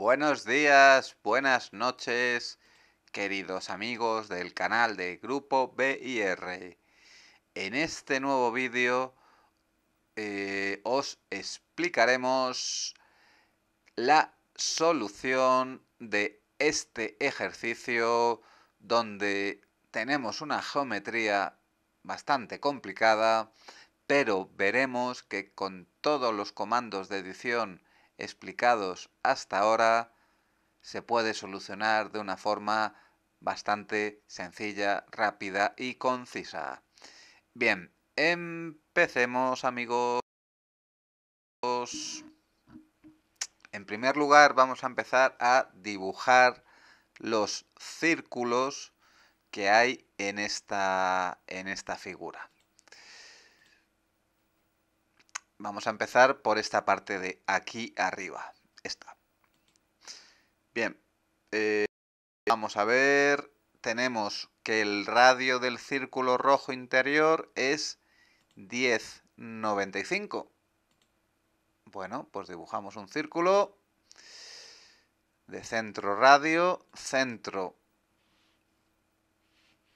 Buenos días, buenas noches, queridos amigos del canal de Grupo BIR. En este nuevo vídeo eh, os explicaremos la solución de este ejercicio donde tenemos una geometría bastante complicada, pero veremos que con todos los comandos de edición explicados hasta ahora se puede solucionar de una forma bastante sencilla, rápida y concisa. Bien, empecemos amigos. En primer lugar vamos a empezar a dibujar los círculos que hay en esta, en esta figura. Vamos a empezar por esta parte de aquí arriba. Esta. Bien. Eh, vamos a ver. Tenemos que el radio del círculo rojo interior es 10,95. Bueno, pues dibujamos un círculo de centro radio, centro.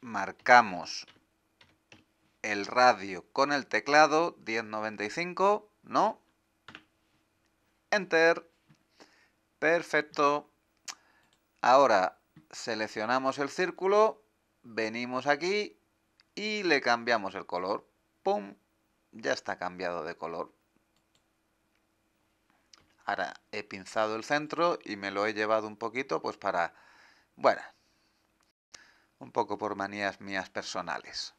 Marcamos el radio con el teclado 1095, ¿no? Enter. Perfecto. Ahora seleccionamos el círculo, venimos aquí y le cambiamos el color. ¡Pum! Ya está cambiado de color. Ahora he pinzado el centro y me lo he llevado un poquito pues para... Bueno, un poco por manías mías personales.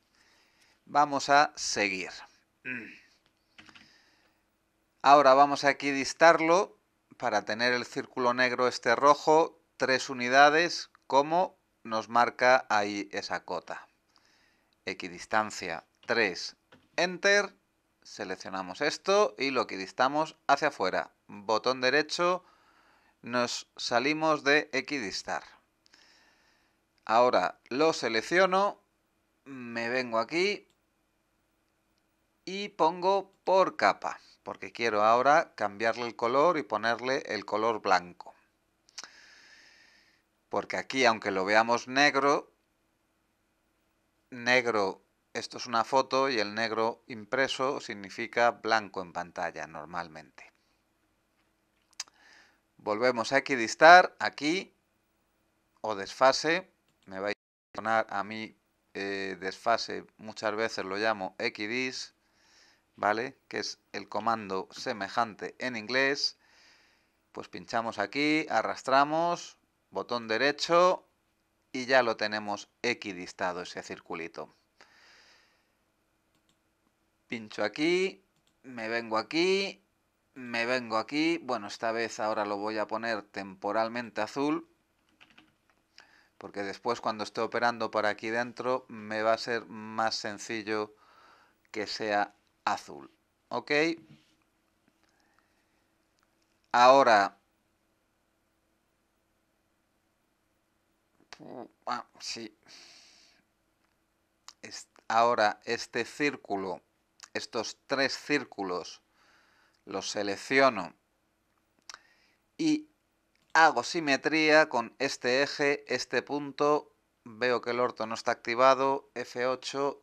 Vamos a seguir. Mm. Ahora vamos a equidistarlo para tener el círculo negro este rojo, tres unidades, como nos marca ahí esa cota. Equidistancia 3, Enter, seleccionamos esto y lo equidistamos hacia afuera. Botón derecho, nos salimos de equidistar. Ahora lo selecciono, me vengo aquí y pongo por capa porque quiero ahora cambiarle el color y ponerle el color blanco porque aquí aunque lo veamos negro negro esto es una foto y el negro impreso significa blanco en pantalla normalmente volvemos a equidistar aquí o desfase me vais a poner a mí eh, desfase muchas veces lo llamo equidis ¿vale? Que es el comando semejante en inglés. Pues pinchamos aquí, arrastramos, botón derecho y ya lo tenemos equidistado ese circulito. Pincho aquí, me vengo aquí, me vengo aquí. Bueno, esta vez ahora lo voy a poner temporalmente azul porque después cuando esté operando por aquí dentro me va a ser más sencillo que sea azul. ¿Ok? Ahora... Ah, sí. Ahora este círculo, estos tres círculos, los selecciono y hago simetría con este eje, este punto, veo que el orto no está activado, F8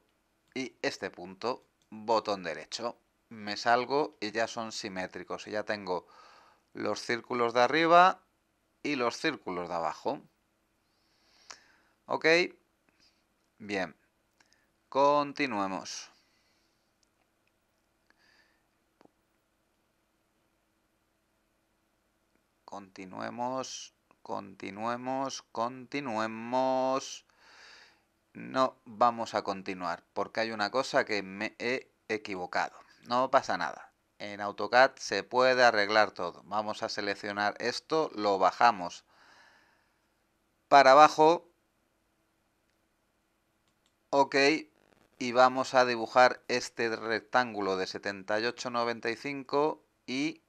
y este punto botón derecho. Me salgo y ya son simétricos. Y ya tengo los círculos de arriba y los círculos de abajo. Ok. Bien. Continuemos. Continuemos, continuemos, continuemos no vamos a continuar porque hay una cosa que me he equivocado. No pasa nada. En AutoCAD se puede arreglar todo. Vamos a seleccionar esto, lo bajamos para abajo. Ok. Y vamos a dibujar este rectángulo de 78,95 y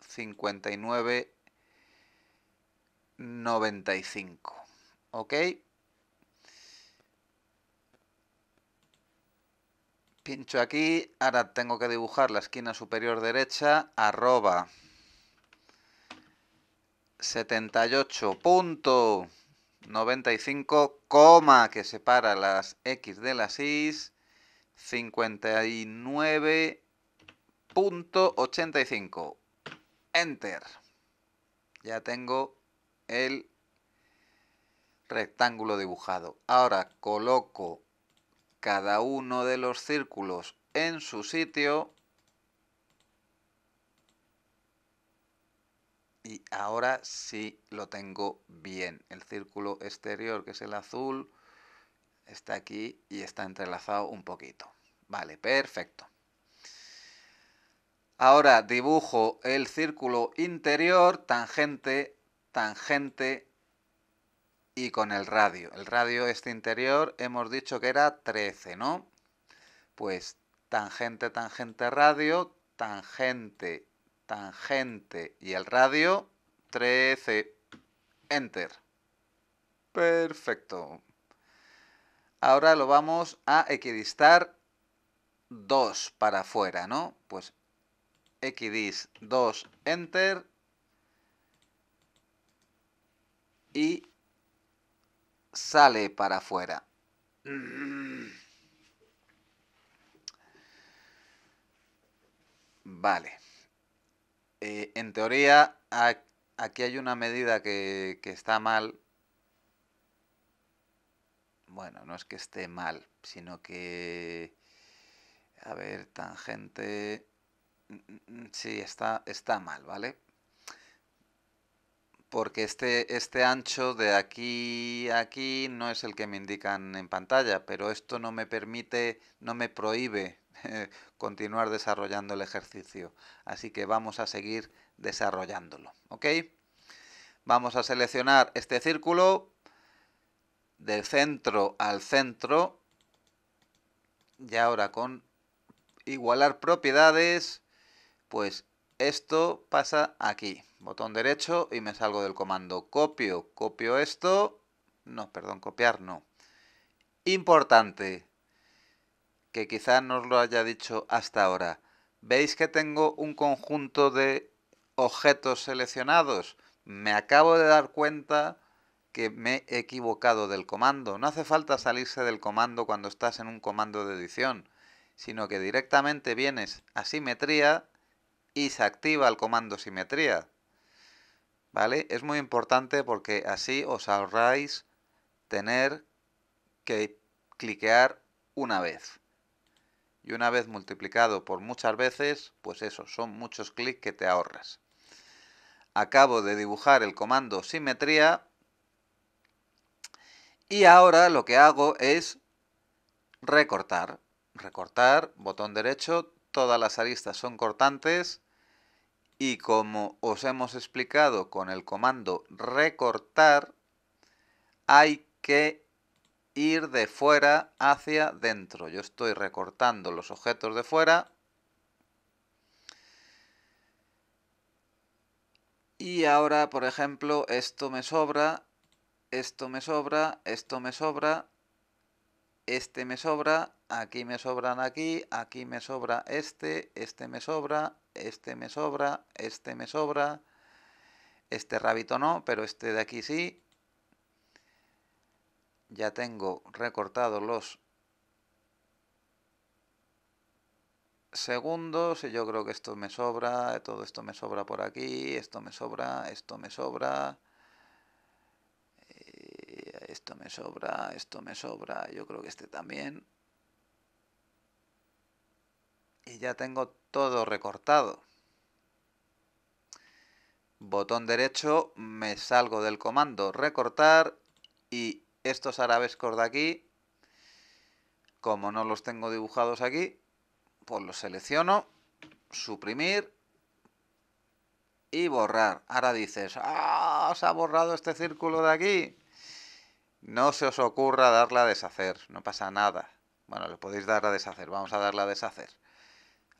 59,95. ¿Ok? Pincho aquí, ahora tengo que dibujar la esquina superior derecha, arroba 78.95, coma que separa las X de las Y, 59.85. Enter. Ya tengo el rectángulo dibujado. Ahora coloco cada uno de los círculos en su sitio. Y ahora sí lo tengo bien. El círculo exterior, que es el azul, está aquí y está entrelazado un poquito. Vale, perfecto. Ahora dibujo el círculo interior, tangente, tangente, y con el radio. El radio este interior hemos dicho que era 13, ¿no? Pues tangente, tangente, radio, tangente, tangente y el radio 13. Enter. Perfecto. Ahora lo vamos a equidistar 2 para afuera, ¿no? Pues equidist 2, enter. Y sale para afuera. Vale. Eh, en teoría, aquí hay una medida que, está mal. Bueno, no es que esté mal, sino que... A ver, tangente... Mm, mm, mm, sí, está, está mal, ¿vale? porque este, este ancho de aquí a aquí no es el que me indican en pantalla, pero esto no me permite, no me prohíbe continuar desarrollando el ejercicio. Así que vamos a seguir desarrollándolo. ¿Ok? Vamos a seleccionar este círculo del centro al centro. Y ahora con igualar propiedades, pues esto pasa aquí. Botón derecho y me salgo del comando. Copio, copio esto. No, perdón, copiar no. Importante, que quizá no os lo haya dicho hasta ahora. ¿Veis que tengo un conjunto de objetos seleccionados? Me acabo de dar cuenta que me he equivocado del comando. No hace falta salirse del comando cuando estás en un comando de edición, sino que directamente vienes a simetría y se activa el comando simetría. ¿Vale? Es muy importante porque así os ahorráis tener que cliquear una vez. Y una vez multiplicado por muchas veces, pues eso, son muchos clics que te ahorras. Acabo de dibujar el comando simetría y ahora lo que hago es recortar. Recortar, botón derecho, todas las aristas son cortantes y como os hemos explicado con el comando recortar, hay que ir de fuera hacia dentro. Yo estoy recortando los objetos de fuera. Y ahora, por ejemplo, esto me sobra, esto me sobra, esto me sobra, este me sobra aquí me sobran aquí, aquí me sobra este, este me sobra, este me sobra, este me sobra, este rabito no, pero este de aquí sí. Ya tengo recortados los segundos y yo creo que esto me sobra, todo esto me sobra por aquí, esto me sobra, esto me sobra, eh, esto me sobra, esto me sobra, yo creo que este también y ya tengo todo recortado. Botón derecho, me salgo del comando recortar y estos arabescos de aquí, como no los tengo dibujados aquí, pues los selecciono, suprimir y borrar. Ahora dices, ¡ah! Os ha borrado este círculo de aquí. No se os ocurra darla a deshacer, no pasa nada. Bueno, le podéis dar a deshacer, vamos a darle a deshacer.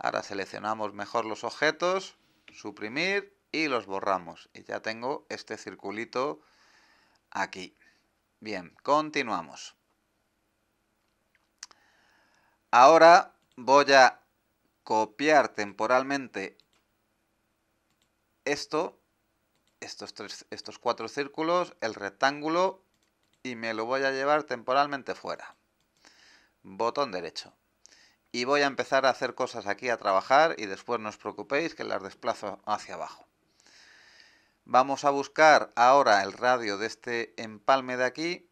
Ahora seleccionamos mejor los objetos, suprimir y los borramos. Y ya tengo este circulito aquí. Bien, continuamos. Ahora voy a copiar temporalmente esto, estos, tres, estos cuatro círculos, el rectángulo y me lo voy a llevar temporalmente fuera. Botón derecho y voy a empezar a hacer cosas aquí a trabajar y después no os preocupéis que las desplazo hacia abajo. Vamos a buscar ahora el radio de este empalme de aquí,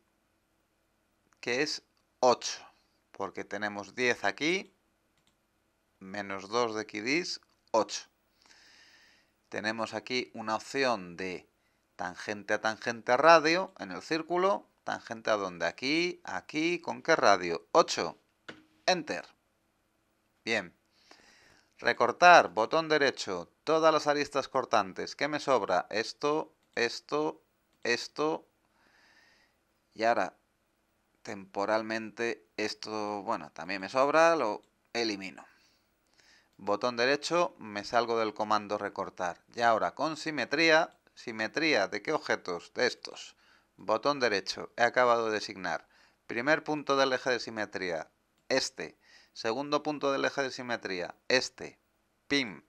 que es 8, porque tenemos 10 aquí, menos 2 de Kidis, 8. Tenemos aquí una opción de tangente a tangente a radio en el círculo, tangente a donde aquí, aquí, ¿con qué radio? 8. Enter. Bien. Recortar, botón derecho, todas las aristas cortantes. ¿Qué me sobra? Esto, esto, esto. Y ahora, temporalmente, esto, bueno, también me sobra, lo elimino. Botón derecho, me salgo del comando recortar. Y ahora, con simetría, simetría, ¿de qué objetos? De estos. Botón derecho, he acabado de designar. Primer punto del eje de simetría, este. Segundo punto del eje de simetría, este, Pim.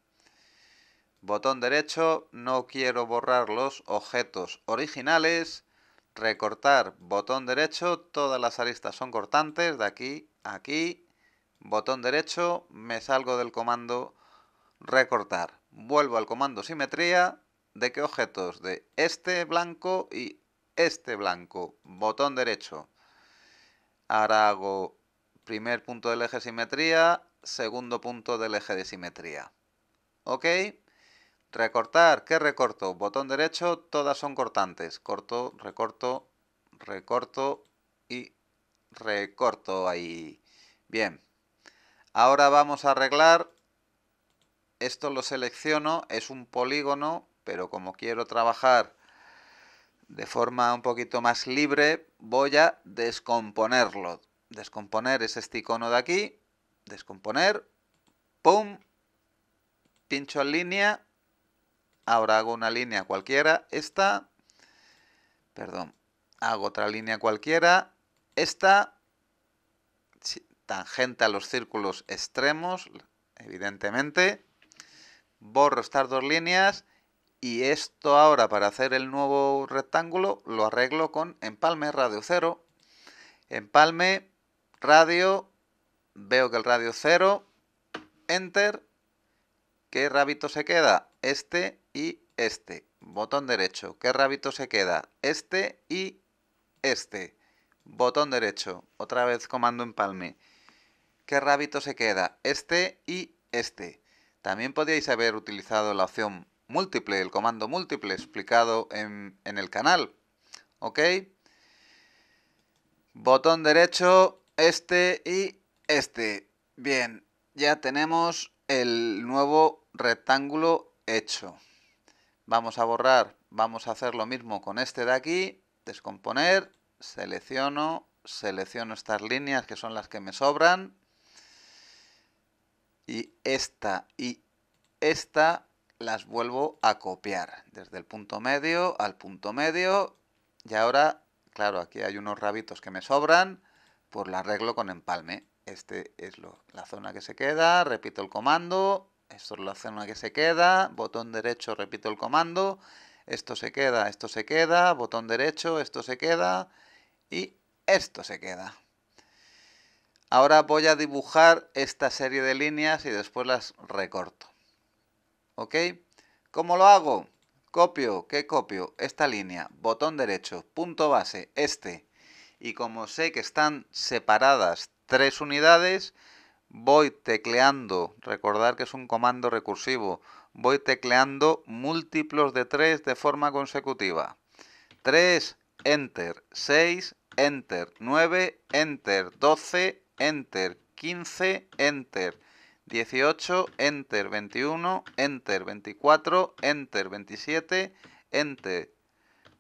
Botón derecho, no quiero borrar los objetos originales. Recortar, botón derecho, todas las aristas son cortantes, de aquí a aquí. Botón derecho, me salgo del comando recortar. Vuelvo al comando simetría, ¿de qué objetos? De este blanco y este blanco. Botón derecho. Ahora hago Primer punto del eje de simetría, segundo punto del eje de simetría. ¿Ok? Recortar, ¿qué recorto? Botón derecho, todas son cortantes. Corto, recorto, recorto y recorto ahí. Bien. Ahora vamos a arreglar. Esto lo selecciono, es un polígono, pero como quiero trabajar de forma un poquito más libre, voy a descomponerlo descomponer es este icono de aquí, descomponer, pum, pincho en línea, ahora hago una línea cualquiera, esta, perdón, hago otra línea cualquiera, esta, tangente a los círculos extremos, evidentemente, borro estas dos líneas y esto ahora para hacer el nuevo rectángulo lo arreglo con empalme radio cero, empalme radio, veo que el radio 0, enter, ¿qué rabito se queda? Este y este. Botón derecho, ¿qué rabito se queda? Este y este. Botón derecho, otra vez comando empalme. ¿Qué rabito se queda? Este y este. También podíais haber utilizado la opción múltiple, el comando múltiple explicado en, en el canal. ¿Ok? Botón derecho, este y este. Bien, ya tenemos el nuevo rectángulo hecho. Vamos a borrar, vamos a hacer lo mismo con este de aquí, descomponer, selecciono, selecciono estas líneas que son las que me sobran, y esta y esta las vuelvo a copiar, desde el punto medio al punto medio, y ahora, claro, aquí hay unos rabitos que me sobran, por la arreglo con empalme. Este es lo, la zona que se queda, repito el comando, esto es la zona que se queda, botón derecho, repito el comando, esto se queda, esto se queda, botón derecho, esto se queda y esto se queda. Ahora voy a dibujar esta serie de líneas y después las recorto. ¿Ok? ¿Cómo lo hago? Copio, ¿qué copio? Esta línea, botón derecho, punto base, este y como sé que están separadas tres unidades, voy tecleando, recordar que es un comando recursivo, voy tecleando múltiplos de 3 de forma consecutiva. 3, enter, 6, enter, 9, enter, 12, enter, 15, enter, 18, enter, 21, enter, 24, enter, 27, enter,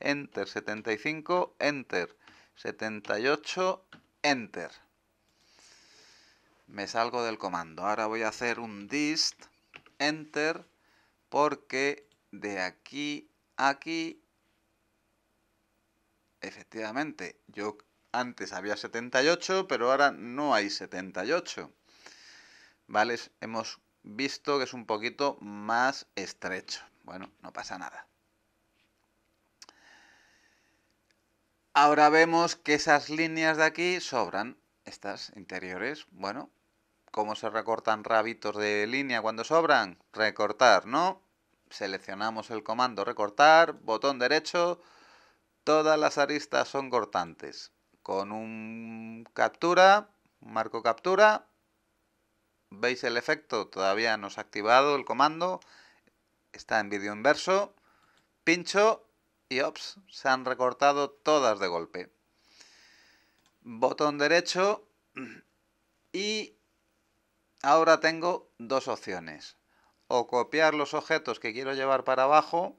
Enter. 75, Enter. 78, Enter. Me salgo del comando. Ahora voy a hacer un dist, Enter, porque de aquí a aquí, efectivamente, yo antes había 78, pero ahora no hay 78. ¿Vale? Hemos visto que es un poquito más estrecho. Bueno, no pasa nada. Ahora vemos que esas líneas de aquí sobran, estas interiores. Bueno, ¿cómo se recortan rabitos de línea cuando sobran? Recortar, ¿no? Seleccionamos el comando recortar, botón derecho, todas las aristas son cortantes. Con un captura, marco captura, veis el efecto, todavía no se ha activado el comando, está en vídeo inverso, pincho y se han recortado todas de golpe. Botón derecho y ahora tengo dos opciones. O copiar los objetos que quiero llevar para abajo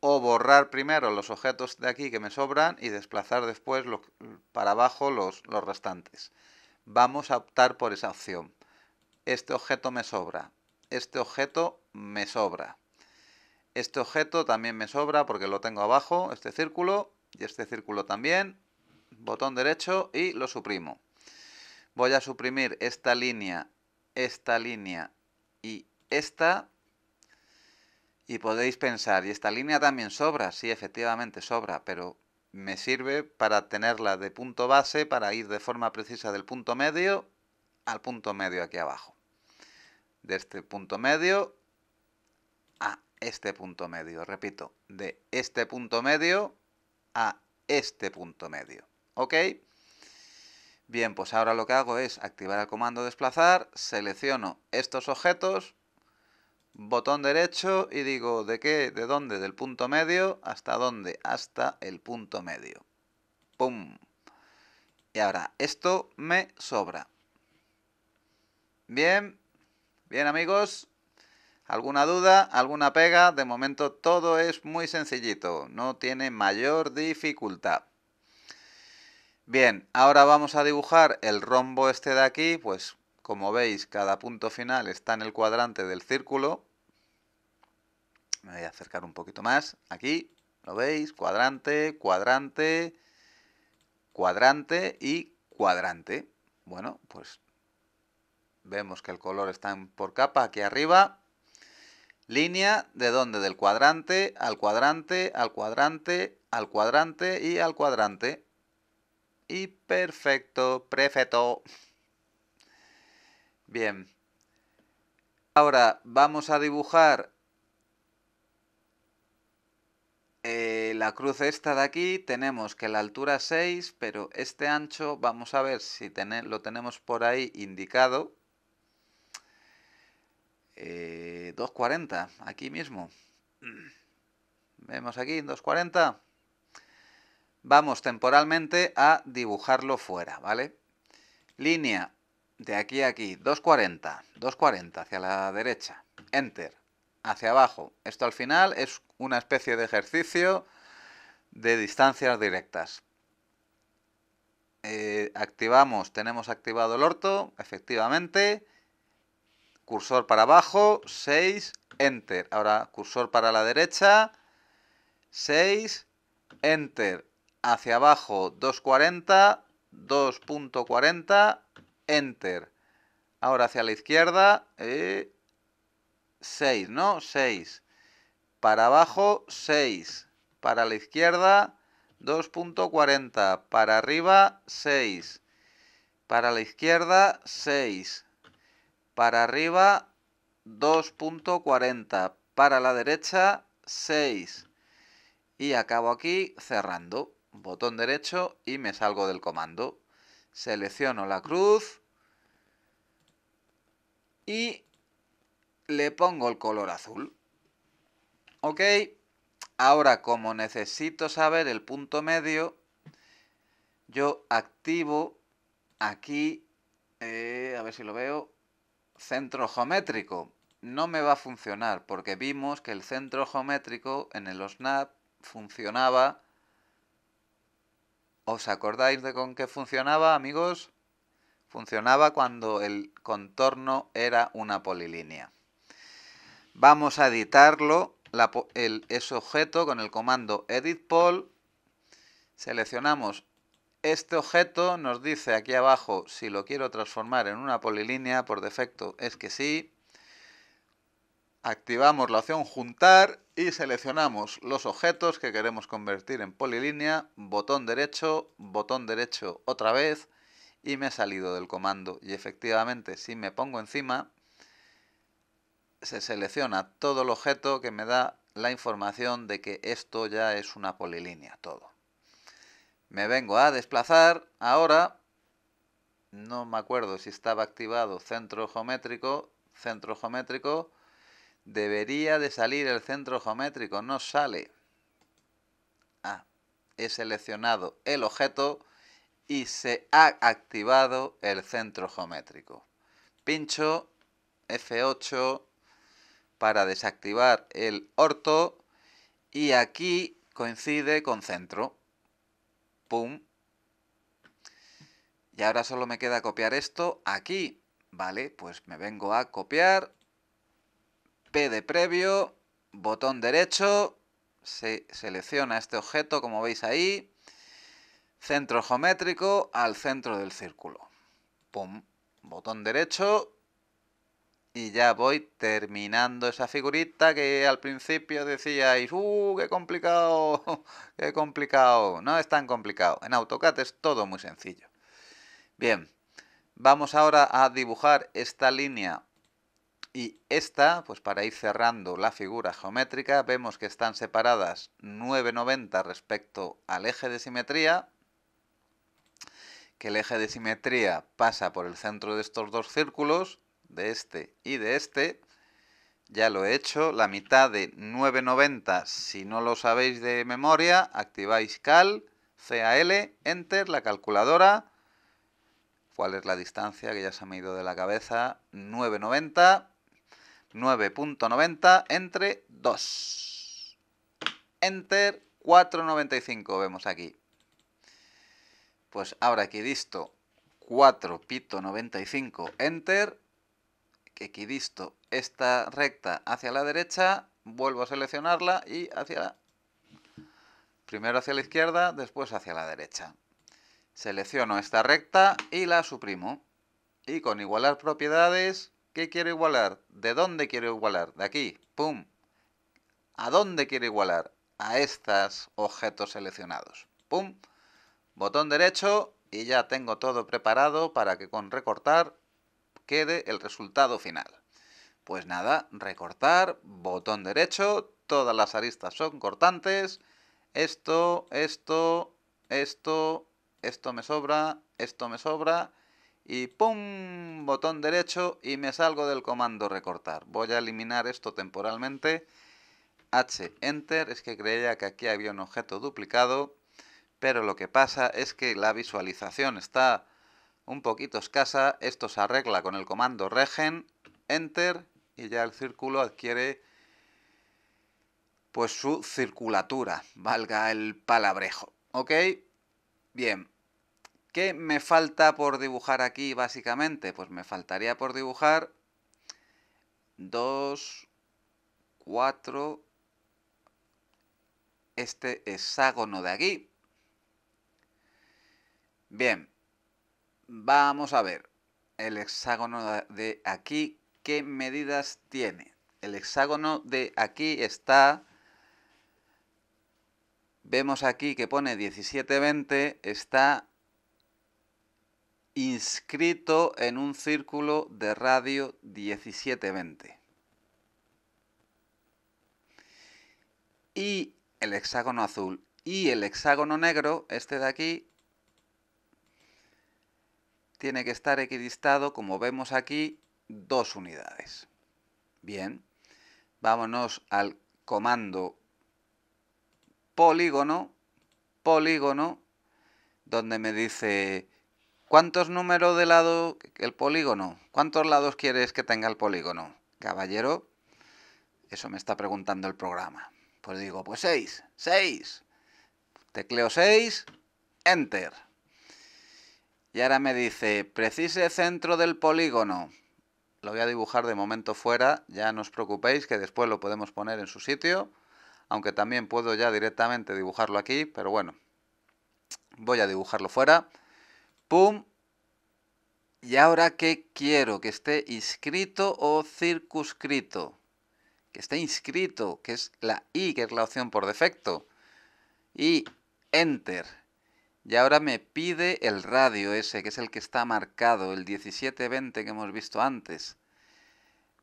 o borrar primero los objetos de aquí que me sobran y desplazar después para abajo los restantes. Vamos a optar por esa opción. Este objeto me sobra, este objeto me sobra. Este objeto también me sobra porque lo tengo abajo, este círculo, y este círculo también. Botón derecho y lo suprimo. Voy a suprimir esta línea, esta línea y esta. Y podéis pensar, y esta línea también sobra, sí, efectivamente sobra, pero me sirve para tenerla de punto base, para ir de forma precisa del punto medio al punto medio aquí abajo. De este punto medio este punto medio. Repito, de este punto medio a este punto medio. ¿Ok? Bien, pues ahora lo que hago es activar el comando desplazar, selecciono estos objetos, botón derecho y digo de qué, de dónde, del punto medio, hasta dónde, hasta el punto medio. ¡Pum! Y ahora, esto me sobra. Bien, bien amigos, ¿Alguna duda? ¿Alguna pega? De momento todo es muy sencillito, no tiene mayor dificultad. Bien, ahora vamos a dibujar el rombo este de aquí, pues como veis cada punto final está en el cuadrante del círculo. Me voy a acercar un poquito más, aquí, ¿lo veis? Cuadrante, cuadrante, cuadrante y cuadrante. Bueno, pues vemos que el color está por capa aquí arriba Línea de donde Del cuadrante al cuadrante, al cuadrante, al cuadrante y al cuadrante. Y perfecto, prefecto Bien. Ahora vamos a dibujar eh, la cruz esta de aquí. Tenemos que la altura es 6, pero este ancho, vamos a ver si lo tenemos por ahí indicado. 2.40, eh, aquí mismo. Mm. Vemos aquí, 2.40. Vamos temporalmente a dibujarlo fuera, ¿vale? Línea de aquí a aquí, 2.40, 2.40 hacia la derecha, enter, hacia abajo. Esto al final es una especie de ejercicio de distancias directas. Eh, activamos, tenemos activado el orto, efectivamente cursor para abajo, 6, enter. Ahora cursor para la derecha, 6, enter. Hacia abajo, 240, 2.40, enter. Ahora hacia la izquierda, eh, 6, ¿no? 6. Para abajo, 6. Para la izquierda, 2.40. Para arriba, 6. Para la izquierda, 6 para arriba 2.40. Para la derecha 6. Y acabo aquí cerrando. Botón derecho y me salgo del comando. Selecciono la cruz. Y le pongo el color azul. Ok. Ahora como necesito saber el punto medio, yo activo aquí, eh, a ver si lo veo, centro geométrico. No me va a funcionar porque vimos que el centro geométrico en el OSNAP funcionaba... ¿Os acordáis de con qué funcionaba, amigos? Funcionaba cuando el contorno era una polilínea. Vamos a editarlo, es ese objeto, con el comando edit poll. Seleccionamos este objeto nos dice aquí abajo si lo quiero transformar en una polilínea, por defecto es que sí. Activamos la opción juntar y seleccionamos los objetos que queremos convertir en polilínea, botón derecho, botón derecho otra vez y me he salido del comando. Y efectivamente si me pongo encima se selecciona todo el objeto que me da la información de que esto ya es una polilínea, todo. Me vengo a desplazar ahora. No me acuerdo si estaba activado centro geométrico. Centro geométrico. Debería de salir el centro geométrico. No sale. Ah, he seleccionado el objeto y se ha activado el centro geométrico. Pincho F8 para desactivar el orto y aquí coincide con centro. Y ahora solo me queda copiar esto aquí. Vale, pues me vengo a copiar. P de previo, botón derecho, se selecciona este objeto como veis ahí. Centro geométrico al centro del círculo. botón derecho, y ya voy terminando esa figurita que al principio decíais, ¡uh, qué complicado! ¡Qué complicado! No es tan complicado. En AutoCAD es todo muy sencillo. Bien, vamos ahora a dibujar esta línea y esta, pues para ir cerrando la figura geométrica, vemos que están separadas 9,90 respecto al eje de simetría, que el eje de simetría pasa por el centro de estos dos círculos, de este y de este. Ya lo he hecho, la mitad de 9,90. Si no lo sabéis de memoria, activáis cal, CAL, enter, la calculadora. ¿Cuál es la distancia que ya se me ha ido de la cabeza? 9,90. 9.90 entre 2. Enter 4.95 vemos aquí. Pues ahora aquí listo 4 pito 95 enter equidisto esta recta hacia la derecha, vuelvo a seleccionarla y hacia primero hacia la izquierda, después hacia la derecha. Selecciono esta recta y la suprimo. Y con igualar propiedades, ¿qué quiero igualar? ¿De dónde quiero igualar? De aquí, ¡pum! ¿A dónde quiero igualar? A estos objetos seleccionados. ¡Pum! Botón derecho y ya tengo todo preparado para que con recortar quede el resultado final. Pues nada, recortar, botón derecho, todas las aristas son cortantes, esto, esto, esto, esto me sobra, esto me sobra, y ¡pum! Botón derecho y me salgo del comando recortar. Voy a eliminar esto temporalmente. H, Enter, es que creía que aquí había un objeto duplicado, pero lo que pasa es que la visualización está un poquito escasa. Esto se arregla con el comando regen, enter, y ya el círculo adquiere pues su circulatura, valga el palabrejo. ¿Ok? Bien. ¿Qué me falta por dibujar aquí básicamente? Pues me faltaría por dibujar 2, 4, este hexágono de aquí. Bien, Vamos a ver el hexágono de aquí, ¿qué medidas tiene? El hexágono de aquí está, vemos aquí que pone 1720, está inscrito en un círculo de radio 1720. Y el hexágono azul y el hexágono negro, este de aquí, tiene que estar equidistado, como vemos aquí, dos unidades. Bien, vámonos al comando polígono, polígono, donde me dice ¿cuántos números de lado el polígono? ¿Cuántos lados quieres que tenga el polígono? Caballero, eso me está preguntando el programa. Pues digo, pues seis. ¡Seis! Tecleo seis. enter. Y ahora me dice, precise centro del polígono. Lo voy a dibujar de momento fuera, ya no os preocupéis que después lo podemos poner en su sitio, aunque también puedo ya directamente dibujarlo aquí, pero bueno, voy a dibujarlo fuera. ¡Pum! ¿Y ahora qué quiero? ¿Que esté inscrito o circunscrito? Que esté inscrito, que es la I, que es la opción por defecto. Y Enter. Y ahora me pide el radio ese, que es el que está marcado, el 1720 que hemos visto antes.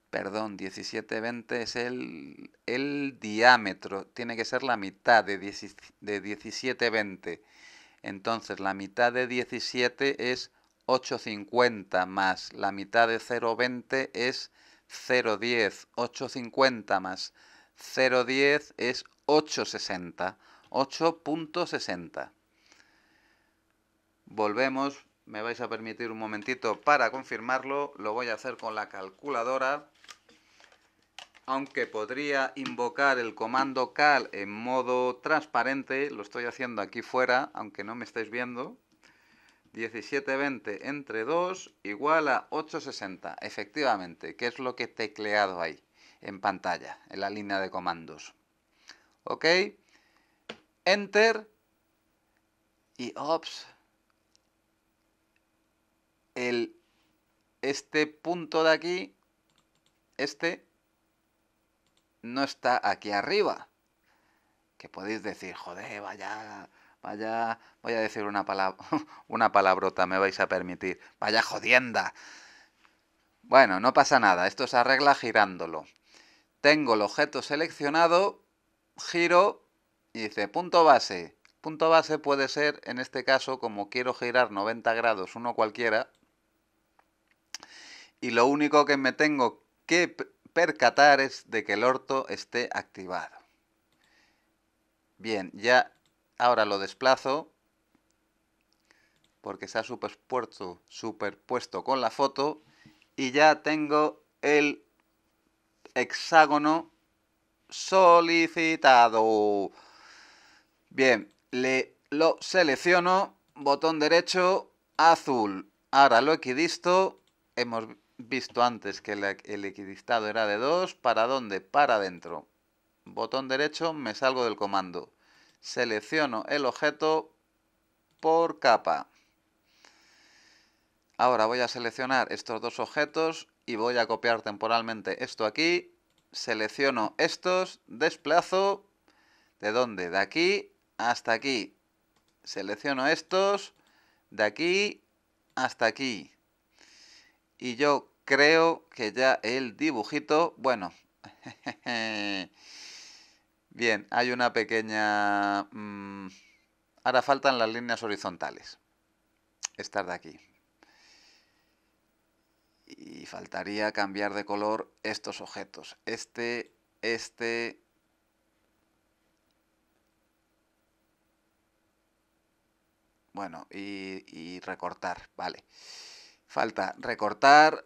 Perdón, 1720 es el, diámetro, tiene que ser la mitad de, de 1720. Entonces, la mitad de 17 es 850 más la mitad de 0,20 es 0,10. 850 más 0,10 es 8,60. 8.60. Volvemos, me vais a permitir un momentito para confirmarlo, lo voy a hacer con la calculadora, aunque podría invocar el comando cal en modo transparente, lo estoy haciendo aquí fuera, aunque no me estáis viendo, 1720 entre 2 igual a 860, efectivamente, que es lo que he tecleado ahí en pantalla, en la línea de comandos. ¿Ok? Enter y Ops el, este punto de aquí, este, no está aquí arriba. Que podéis decir, joder, vaya, vaya, voy a decir una, una palabrota, me vais a permitir, vaya jodienda. Bueno, no pasa nada, esto se arregla girándolo. Tengo el objeto seleccionado, giro y dice punto base. Punto base puede ser, en este caso, como quiero girar 90 grados, uno cualquiera, y lo único que me tengo que percatar es de que el orto esté activado. Bien, ya ahora lo desplazo porque se ha superpuesto, superpuesto con la foto y ya tengo el hexágono solicitado. Bien, le, lo selecciono, botón derecho, azul. Ahora lo equidisto hemos visto antes que el, equidistado era de 2. ¿Para dónde? Para adentro. Botón derecho, me salgo del comando. Selecciono el objeto por capa. Ahora voy a seleccionar estos dos objetos y voy a copiar temporalmente esto aquí. Selecciono estos, desplazo. ¿De dónde? De aquí hasta aquí. Selecciono estos, de aquí hasta aquí. Y yo creo que ya el dibujito, bueno, bien, hay una pequeña... Mm, ahora faltan las líneas horizontales. Estas de aquí. Y faltaría cambiar de color estos objetos. Este, este... Bueno, y, recortar, Vale. Falta recortar,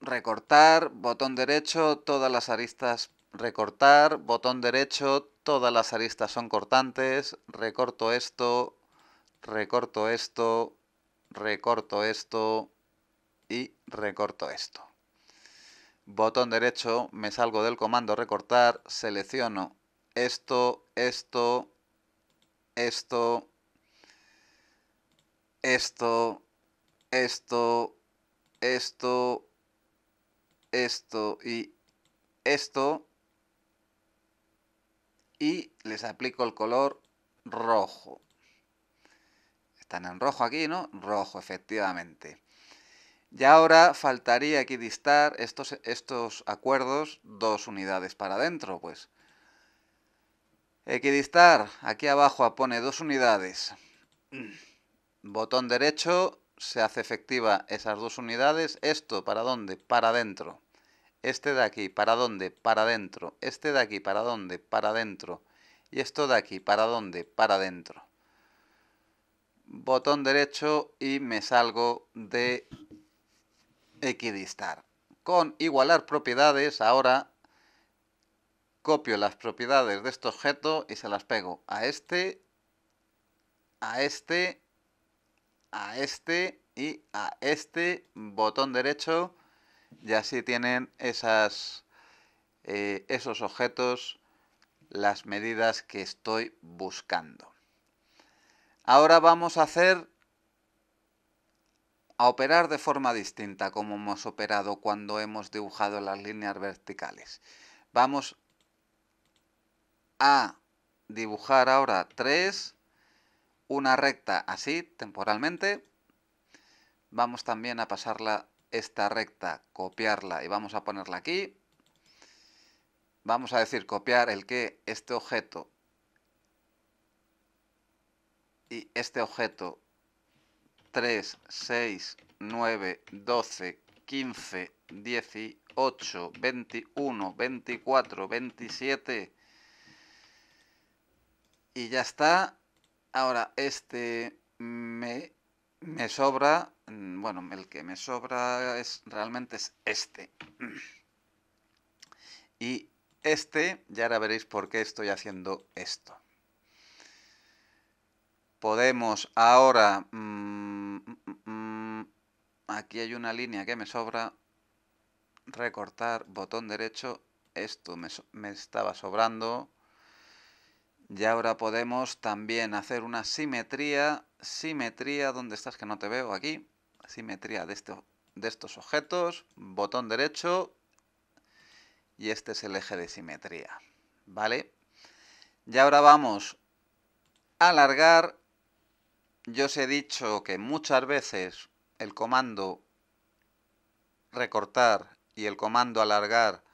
recortar, botón derecho, todas las aristas recortar, botón derecho, todas las aristas son cortantes, recorto esto, recorto esto, recorto esto y recorto esto. Botón derecho, me salgo del comando recortar, selecciono esto, esto, esto, esto, esto, esto, esto y esto. Y les aplico el color rojo. Están en rojo aquí, ¿no? Rojo, efectivamente. Y ahora faltaría aquí distar estos, estos acuerdos dos unidades para adentro, pues. Equidistar, aquí abajo pone dos unidades. Botón derecho, se hace efectiva esas dos unidades. Esto, ¿para dónde? Para adentro. Este de aquí, ¿para dónde? Para adentro. Este de aquí, ¿para dónde? Para adentro. Y esto de aquí, ¿para dónde? Para adentro. Botón derecho y me salgo de equidistar. Con igualar propiedades, ahora copio las propiedades de este objeto y se las pego a este, a este a este y a este botón derecho y así tienen esas, eh, esos objetos las medidas que estoy buscando. Ahora vamos a hacer a operar de forma distinta como hemos operado cuando hemos dibujado las líneas verticales. Vamos a dibujar ahora tres una recta así, temporalmente. Vamos también a pasarla esta recta, copiarla y vamos a ponerla aquí. Vamos a decir copiar el que este objeto y este objeto 3, 6, 9, 12, 15, 18, 21, 24, 27 y ya está. Ahora, este me, sobra, mm, bueno, el que me sobra es realmente es este. Y este, ya ahora veréis por qué estoy haciendo esto. Podemos ahora... Mm, mm, aquí hay una línea que me sobra. Recortar, botón derecho. Esto me estaba sobrando. Y ahora podemos también hacer una simetría, simetría, ¿dónde estás que no te veo? Aquí, simetría de, de estos objetos, botón derecho, y este es el eje de simetría, ¿vale? Y ahora vamos a alargar, yo os he dicho que muchas veces el comando recortar y el comando alargar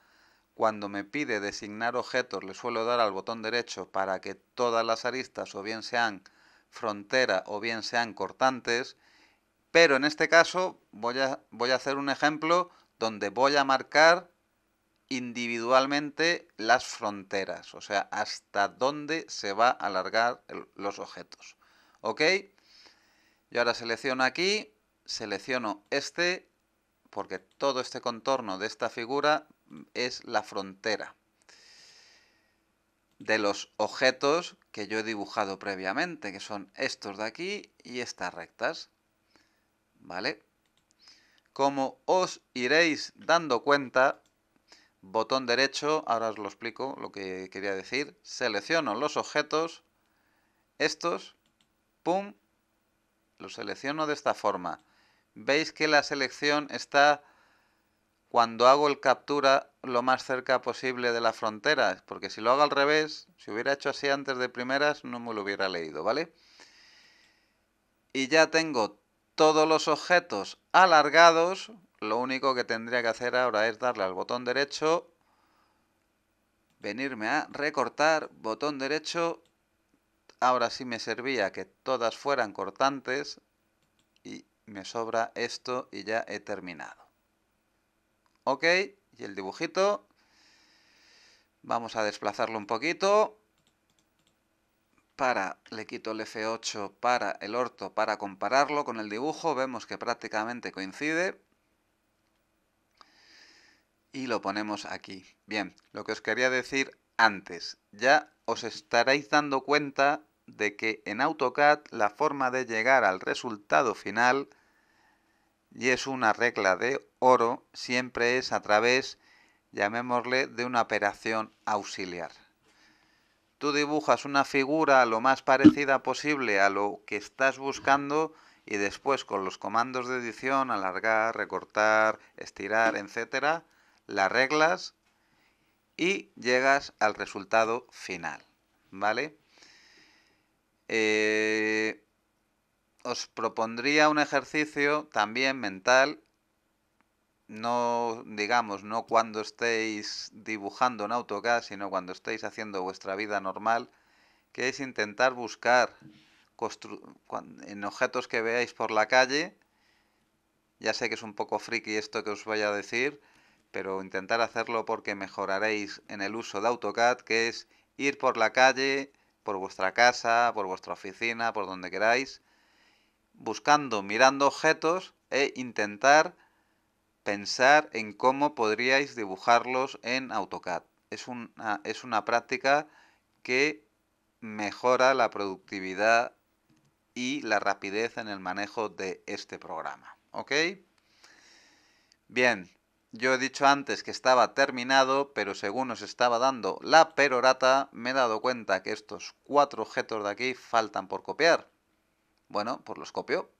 cuando me pide designar objetos le suelo dar al botón derecho para que todas las aristas o bien sean frontera o bien sean cortantes, pero en este caso voy a, voy a hacer un ejemplo donde voy a marcar individualmente las fronteras, o sea, hasta dónde se va a alargar los objetos. ¿Ok? Yo ahora selecciono aquí, selecciono este, porque todo este contorno de esta figura es la frontera de los objetos que yo he dibujado previamente, que son estos de aquí y estas rectas. ¿Vale? Como os iréis dando cuenta, botón derecho, ahora os lo explico lo que quería decir, selecciono los objetos, estos, pum, los selecciono de esta forma. Veis que la selección está cuando hago el captura lo más cerca posible de la frontera, porque si lo hago al revés, si hubiera hecho así antes de primeras, no me lo hubiera leído, ¿vale? Y ya tengo todos los objetos alargados, lo único que tendría que hacer ahora es darle al botón derecho, venirme a recortar, botón derecho, ahora sí me servía que todas fueran cortantes y me sobra esto y ya he terminado. Ok, y el dibujito. Vamos a desplazarlo un poquito. Para, le quito el F8 para el orto para compararlo con el dibujo. Vemos que prácticamente coincide. Y lo ponemos aquí. Bien, lo que os quería decir antes. Ya os estaréis dando cuenta de que en AutoCAD la forma de llegar al resultado final y es una regla de oro, siempre es a través, llamémosle, de una operación auxiliar. Tú dibujas una figura lo más parecida posible a lo que estás buscando y después con los comandos de edición, alargar, recortar, estirar, etcétera, las reglas y llegas al resultado final, ¿vale? Eh, os propondría un ejercicio también mental, no digamos, no cuando estéis dibujando en AutoCAD, sino cuando estéis haciendo vuestra vida normal, que es intentar buscar en objetos que veáis por la calle, ya sé que es un poco friki esto que os voy a decir, pero intentar hacerlo porque mejoraréis en el uso de AutoCAD, que es ir por la calle, por vuestra casa, por vuestra oficina, por donde queráis, buscando, mirando objetos e intentar pensar en cómo podríais dibujarlos en AutoCAD. Es una, es una práctica que mejora la productividad y la rapidez en el manejo de este programa. ¿Ok? Bien, yo he dicho antes que estaba terminado, pero según os estaba dando la perorata, me he dado cuenta que estos cuatro objetos de aquí faltan por copiar. Bueno, pues los copio.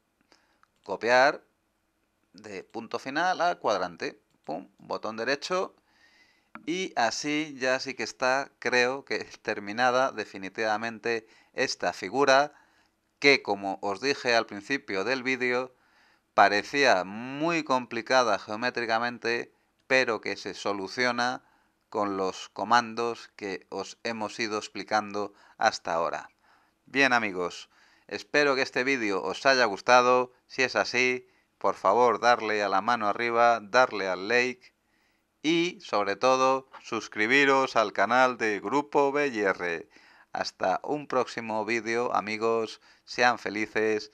Copiar de punto final a cuadrante. Pum, botón derecho. Y así ya sí que está, creo que terminada definitivamente esta figura que, como os dije al principio del vídeo, parecía muy complicada geométricamente, pero que se soluciona con los comandos que os hemos ido explicando hasta ahora. Bien amigos, Espero que este vídeo os haya gustado. Si es así, por favor darle a la mano arriba, darle al like y sobre todo suscribiros al canal de Grupo B&R. Hasta un próximo vídeo amigos, sean felices,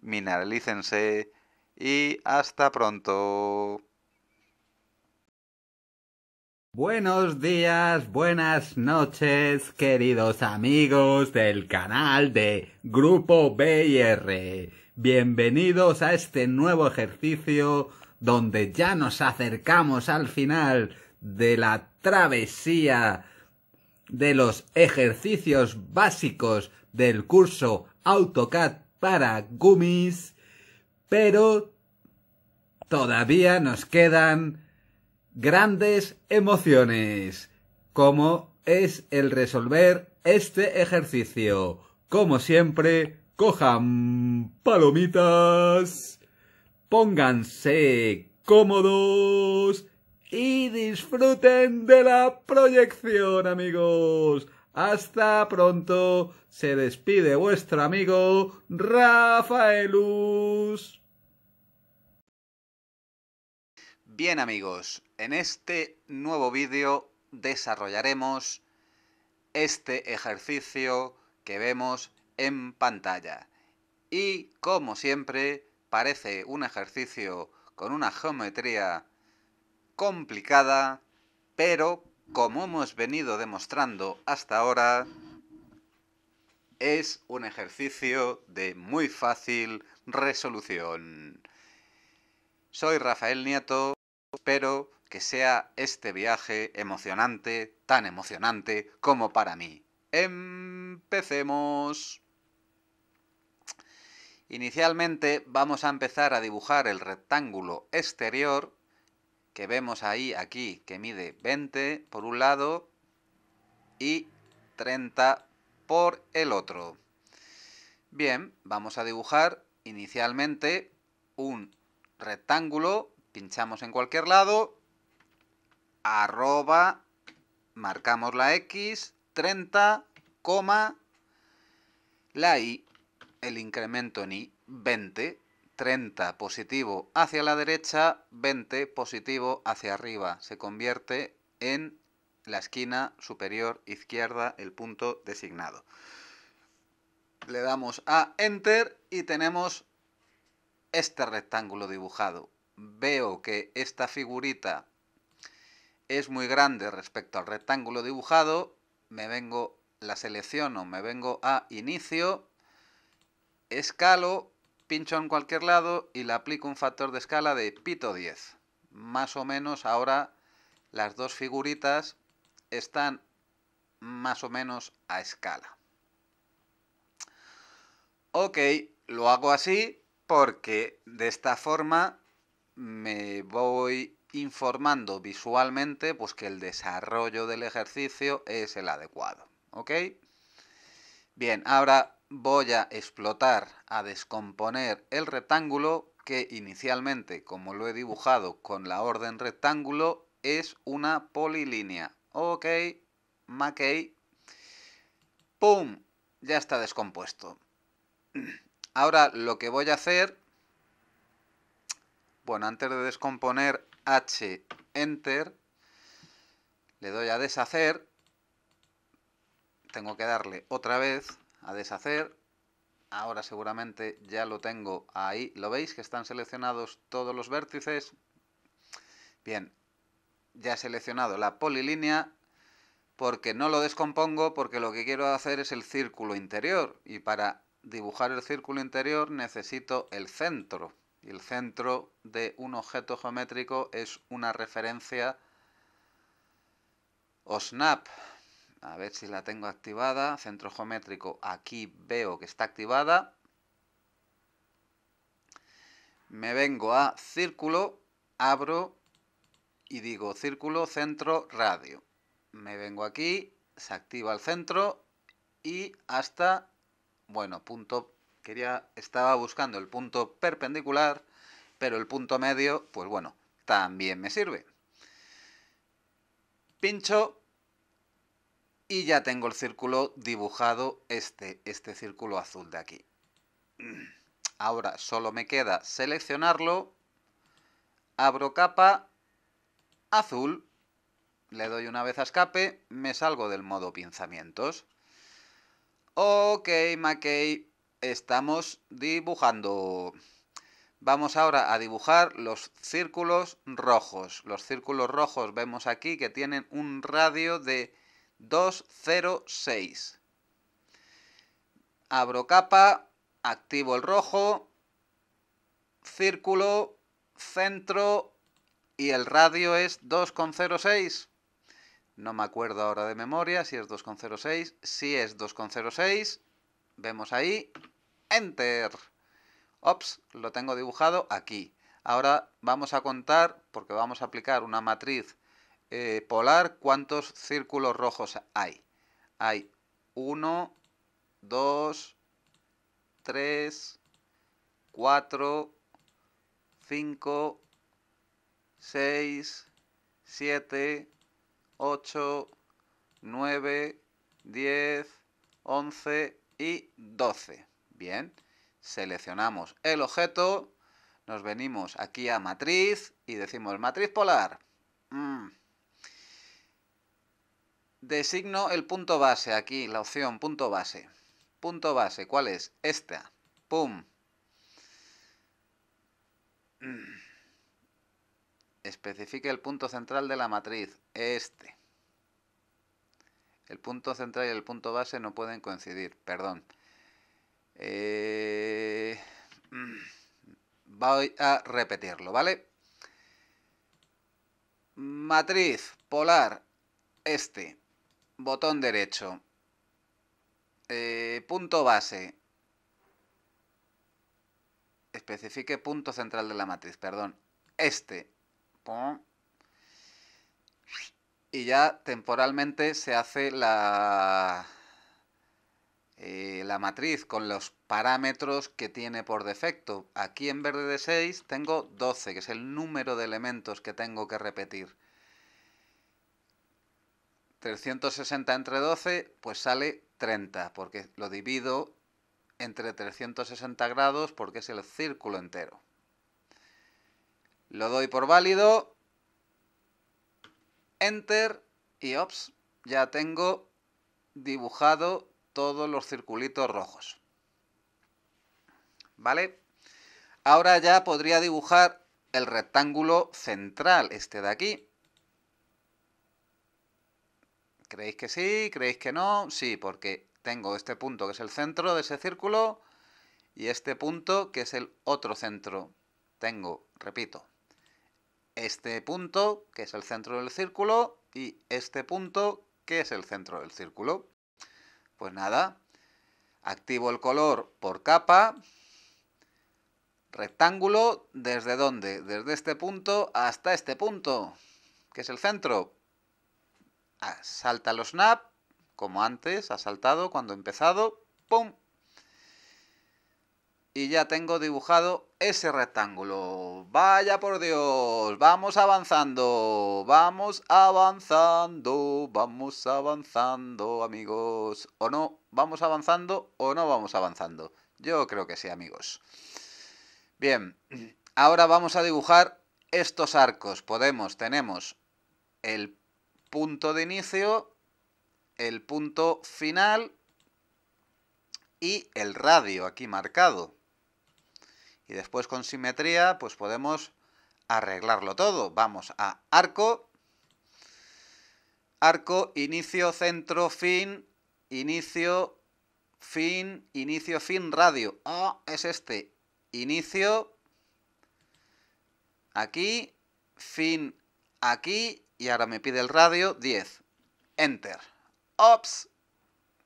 mineralícense y hasta pronto. Buenos días, buenas noches, queridos amigos del canal de Grupo BR. Bienvenidos a este nuevo ejercicio donde ya nos acercamos al final de la travesía de los ejercicios básicos del curso AutoCAD para Gummis, pero todavía nos quedan grandes emociones. ¿Cómo es el resolver este ejercicio? Como siempre, cojan palomitas, pónganse cómodos y disfruten de la proyección, amigos. Hasta pronto. Se despide vuestro amigo Rafaelus. Bien amigos, en este nuevo vídeo desarrollaremos este ejercicio que vemos en pantalla. Y como siempre, parece un ejercicio con una geometría complicada, pero como hemos venido demostrando hasta ahora, es un ejercicio de muy fácil resolución. Soy Rafael Nieto. Espero que sea este viaje emocionante, tan emocionante como para mí. Empecemos. Inicialmente vamos a empezar a dibujar el rectángulo exterior que vemos ahí, aquí, que mide 20 por un lado y 30 por el otro. Bien, vamos a dibujar inicialmente un rectángulo pinchamos en cualquier lado, arroba, marcamos la X, 30, la Y, el incremento en Y, 20, 30 positivo hacia la derecha, 20 positivo hacia arriba. Se convierte en la esquina superior izquierda, el punto designado. Le damos a Enter y tenemos este rectángulo dibujado veo que esta figurita es muy grande respecto al rectángulo dibujado, me vengo, la selecciono, me vengo a inicio, escalo, pincho en cualquier lado y le aplico un factor de escala de pito 10. Más o menos ahora las dos figuritas están más o menos a escala. Ok, lo hago así porque de esta forma me voy informando visualmente pues que el desarrollo del ejercicio es el adecuado. ¿Ok? Bien, ahora voy a explotar, a descomponer el rectángulo que inicialmente, como lo he dibujado con la orden rectángulo, es una polilínea. Ok, Mackey, ¡Pum! Ya está descompuesto. Ahora lo que voy a hacer bueno, antes de descomponer, H, Enter. Le doy a deshacer. Tengo que darle otra vez a deshacer. Ahora seguramente ya lo tengo ahí. ¿Lo veis? Que están seleccionados todos los vértices. Bien, ya he seleccionado la polilínea porque no lo descompongo porque lo que quiero hacer es el círculo interior y para dibujar el círculo interior necesito el centro el centro de un objeto geométrico es una referencia o snap. A ver si la tengo activada. Centro geométrico. Aquí veo que está activada. Me vengo a círculo, abro y digo círculo, centro, radio. Me vengo aquí, se activa el centro y hasta, bueno, punto estaba buscando el punto perpendicular, pero el punto medio, pues bueno, también me sirve. Pincho y ya tengo el círculo dibujado, este, este círculo azul de aquí. Ahora solo me queda seleccionarlo, abro capa, azul, le doy una vez a escape, me salgo del modo pinzamientos. Ok, Mackey, estamos dibujando. Vamos ahora a dibujar los círculos rojos. Los círculos rojos vemos aquí que tienen un radio de 206. Abro capa, activo el rojo, círculo, centro y el radio es 2,06. No me acuerdo ahora de memoria si es 2,06. Si es 2,06, vemos ahí, Enter. Ops, lo tengo dibujado aquí. Ahora vamos a contar, porque vamos a aplicar una matriz eh, polar, cuántos círculos rojos hay. Hay 1, 2, 3, 4, 5, 6, 7, 8, 9, 10, 11 y 12. Bien, seleccionamos el objeto, nos venimos aquí a matriz y decimos matriz polar. Mm. Designo el punto base, aquí la opción punto base. Punto base, ¿cuál es? Esta. Pum. Mm. Especifique el punto central de la matriz, este. El punto central y el punto base no pueden coincidir, perdón. Eh, mm, voy a repetirlo, ¿vale? Matriz polar, este, botón derecho, eh, punto base, especifique punto central de la matriz, perdón, este, y ya temporalmente se hace la, eh, la matriz con los parámetros que tiene por defecto. Aquí en verde de 6 tengo 12, que es el número de elementos que tengo que repetir. 360 entre 12, pues sale 30, porque lo divido entre 360 grados porque es el círculo entero. Lo doy por válido. Enter. Y ops, ya tengo dibujado todos los circulitos rojos. ¿Vale? Ahora ya podría dibujar el rectángulo central, este de aquí. ¿Creéis que sí? ¿Creéis que no? Sí, porque tengo este punto que es el centro de ese círculo y este punto que es el otro centro. Tengo, repito, este punto que es el centro del círculo y este punto que es el centro del círculo. Pues nada, activo el color por capa, rectángulo, ¿desde dónde? Desde este punto hasta este punto, que es el centro. Salta los snap, como antes, ha saltado cuando he empezado, ¡pum! Y ya tengo dibujado ese rectángulo. Vaya por Dios, vamos avanzando, vamos avanzando, vamos avanzando, amigos. ¿O no? ¿Vamos avanzando o no vamos avanzando? Yo creo que sí, amigos. Bien, ahora vamos a dibujar estos arcos. Podemos, tenemos el punto de inicio, el punto final y el radio aquí marcado. Y después con simetría, pues podemos arreglarlo todo. Vamos a arco, arco, inicio, centro, fin, inicio, fin, inicio, fin, radio. Ah, es este. Inicio, aquí, fin, aquí, y ahora me pide el radio 10. Enter. Ops,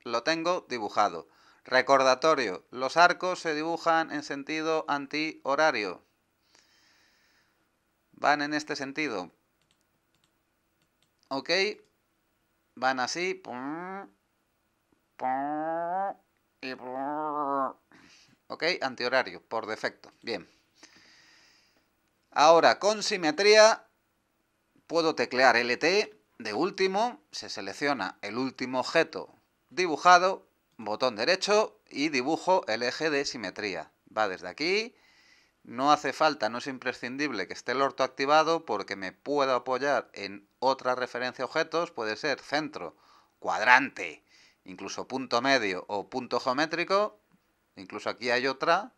lo tengo dibujado. Recordatorio, los arcos se dibujan en sentido antihorario. Van en este sentido. ¿Ok? Van así. ¿Ok? Antihorario, por defecto. Bien. Ahora, con simetría, puedo teclear LT. De último, se selecciona el último objeto dibujado botón derecho y dibujo el eje de simetría. Va desde aquí, no hace falta, no es imprescindible que esté el orto activado porque me puedo apoyar en otra referencia a objetos, puede ser centro, cuadrante, incluso punto medio o punto geométrico, incluso aquí hay otra,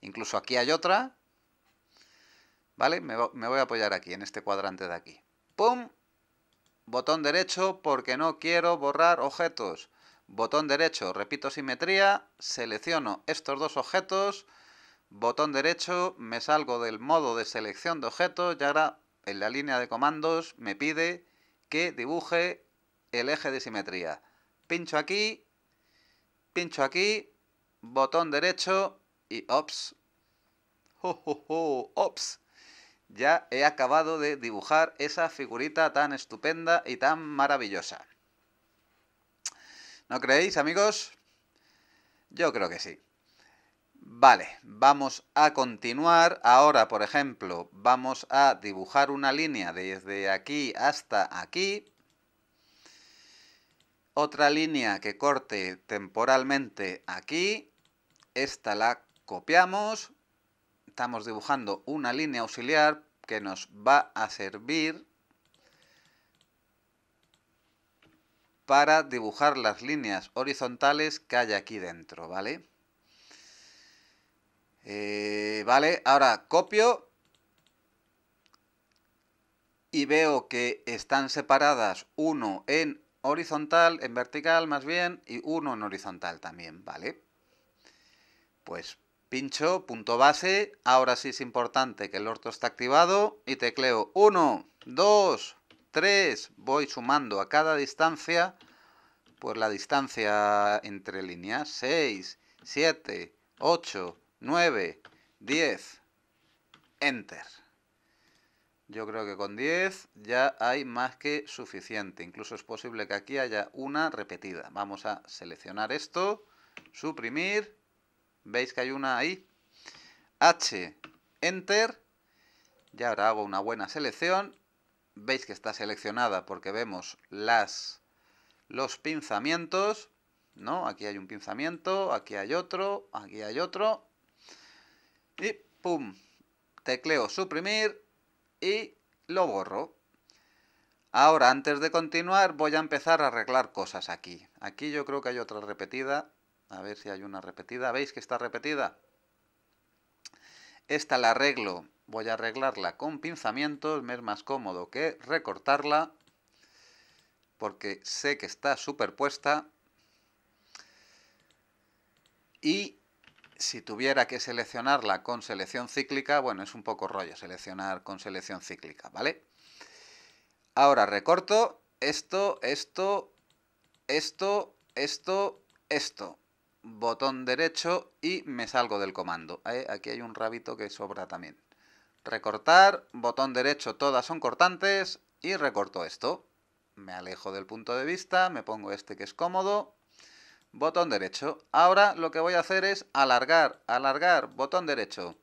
incluso aquí hay otra, ¿vale? Me, voy a apoyar aquí, en este cuadrante de aquí. ¡Pum! Botón derecho porque no quiero borrar objetos. Botón derecho, repito simetría, selecciono estos dos objetos, botón derecho, me salgo del modo de selección de objetos y ahora en la línea de comandos me pide que dibuje el eje de simetría. Pincho aquí, pincho aquí, botón derecho y ops. ¡Oh, ops Ya he acabado de dibujar esa figurita tan estupenda y tan maravillosa. ¿No creéis, amigos? Yo creo que sí. Vale, vamos a continuar. Ahora, por ejemplo, vamos a dibujar una línea desde aquí hasta aquí. Otra línea que corte temporalmente aquí. Esta la copiamos. Estamos dibujando una línea auxiliar que nos va a servir para dibujar las líneas horizontales que hay aquí dentro, ¿vale? Eh, vale, ahora copio y veo que están separadas uno en horizontal, en vertical más bien, y uno en horizontal también, ¿vale? Pues pincho, punto base, ahora sí es importante que el orto está activado y tecleo 1, 2, 3 voy sumando a cada distancia, pues la distancia entre líneas, 6, 7, 8, 9, 10, enter. Yo creo que con 10 ya hay más que suficiente, incluso es posible que aquí haya una repetida. Vamos a seleccionar esto, suprimir, veis que hay una ahí, H, enter, y ahora hago una buena selección veis que está seleccionada porque vemos las, los pinzamientos, ¿no? Aquí hay un pinzamiento, aquí hay otro, aquí hay otro. Y pum, tecleo suprimir y lo borro. Ahora, antes de continuar, voy a empezar a arreglar cosas aquí. Aquí yo creo que hay otra repetida. A ver si hay una repetida. ¿Veis que está repetida? Esta la arreglo, voy a arreglarla con pinzamientos, me es más cómodo que recortarla, porque sé que está superpuesta. Y si tuviera que seleccionarla con selección cíclica, bueno, es un poco rollo seleccionar con selección cíclica, ¿vale? Ahora recorto esto, esto, esto, esto, esto botón derecho y me salgo del comando. ¿eh? Aquí hay un rabito que sobra también. Recortar, botón derecho, todas son cortantes y recorto esto. Me alejo del punto de vista, me pongo este que es cómodo, botón derecho. Ahora lo que voy a hacer es alargar, alargar, botón derecho.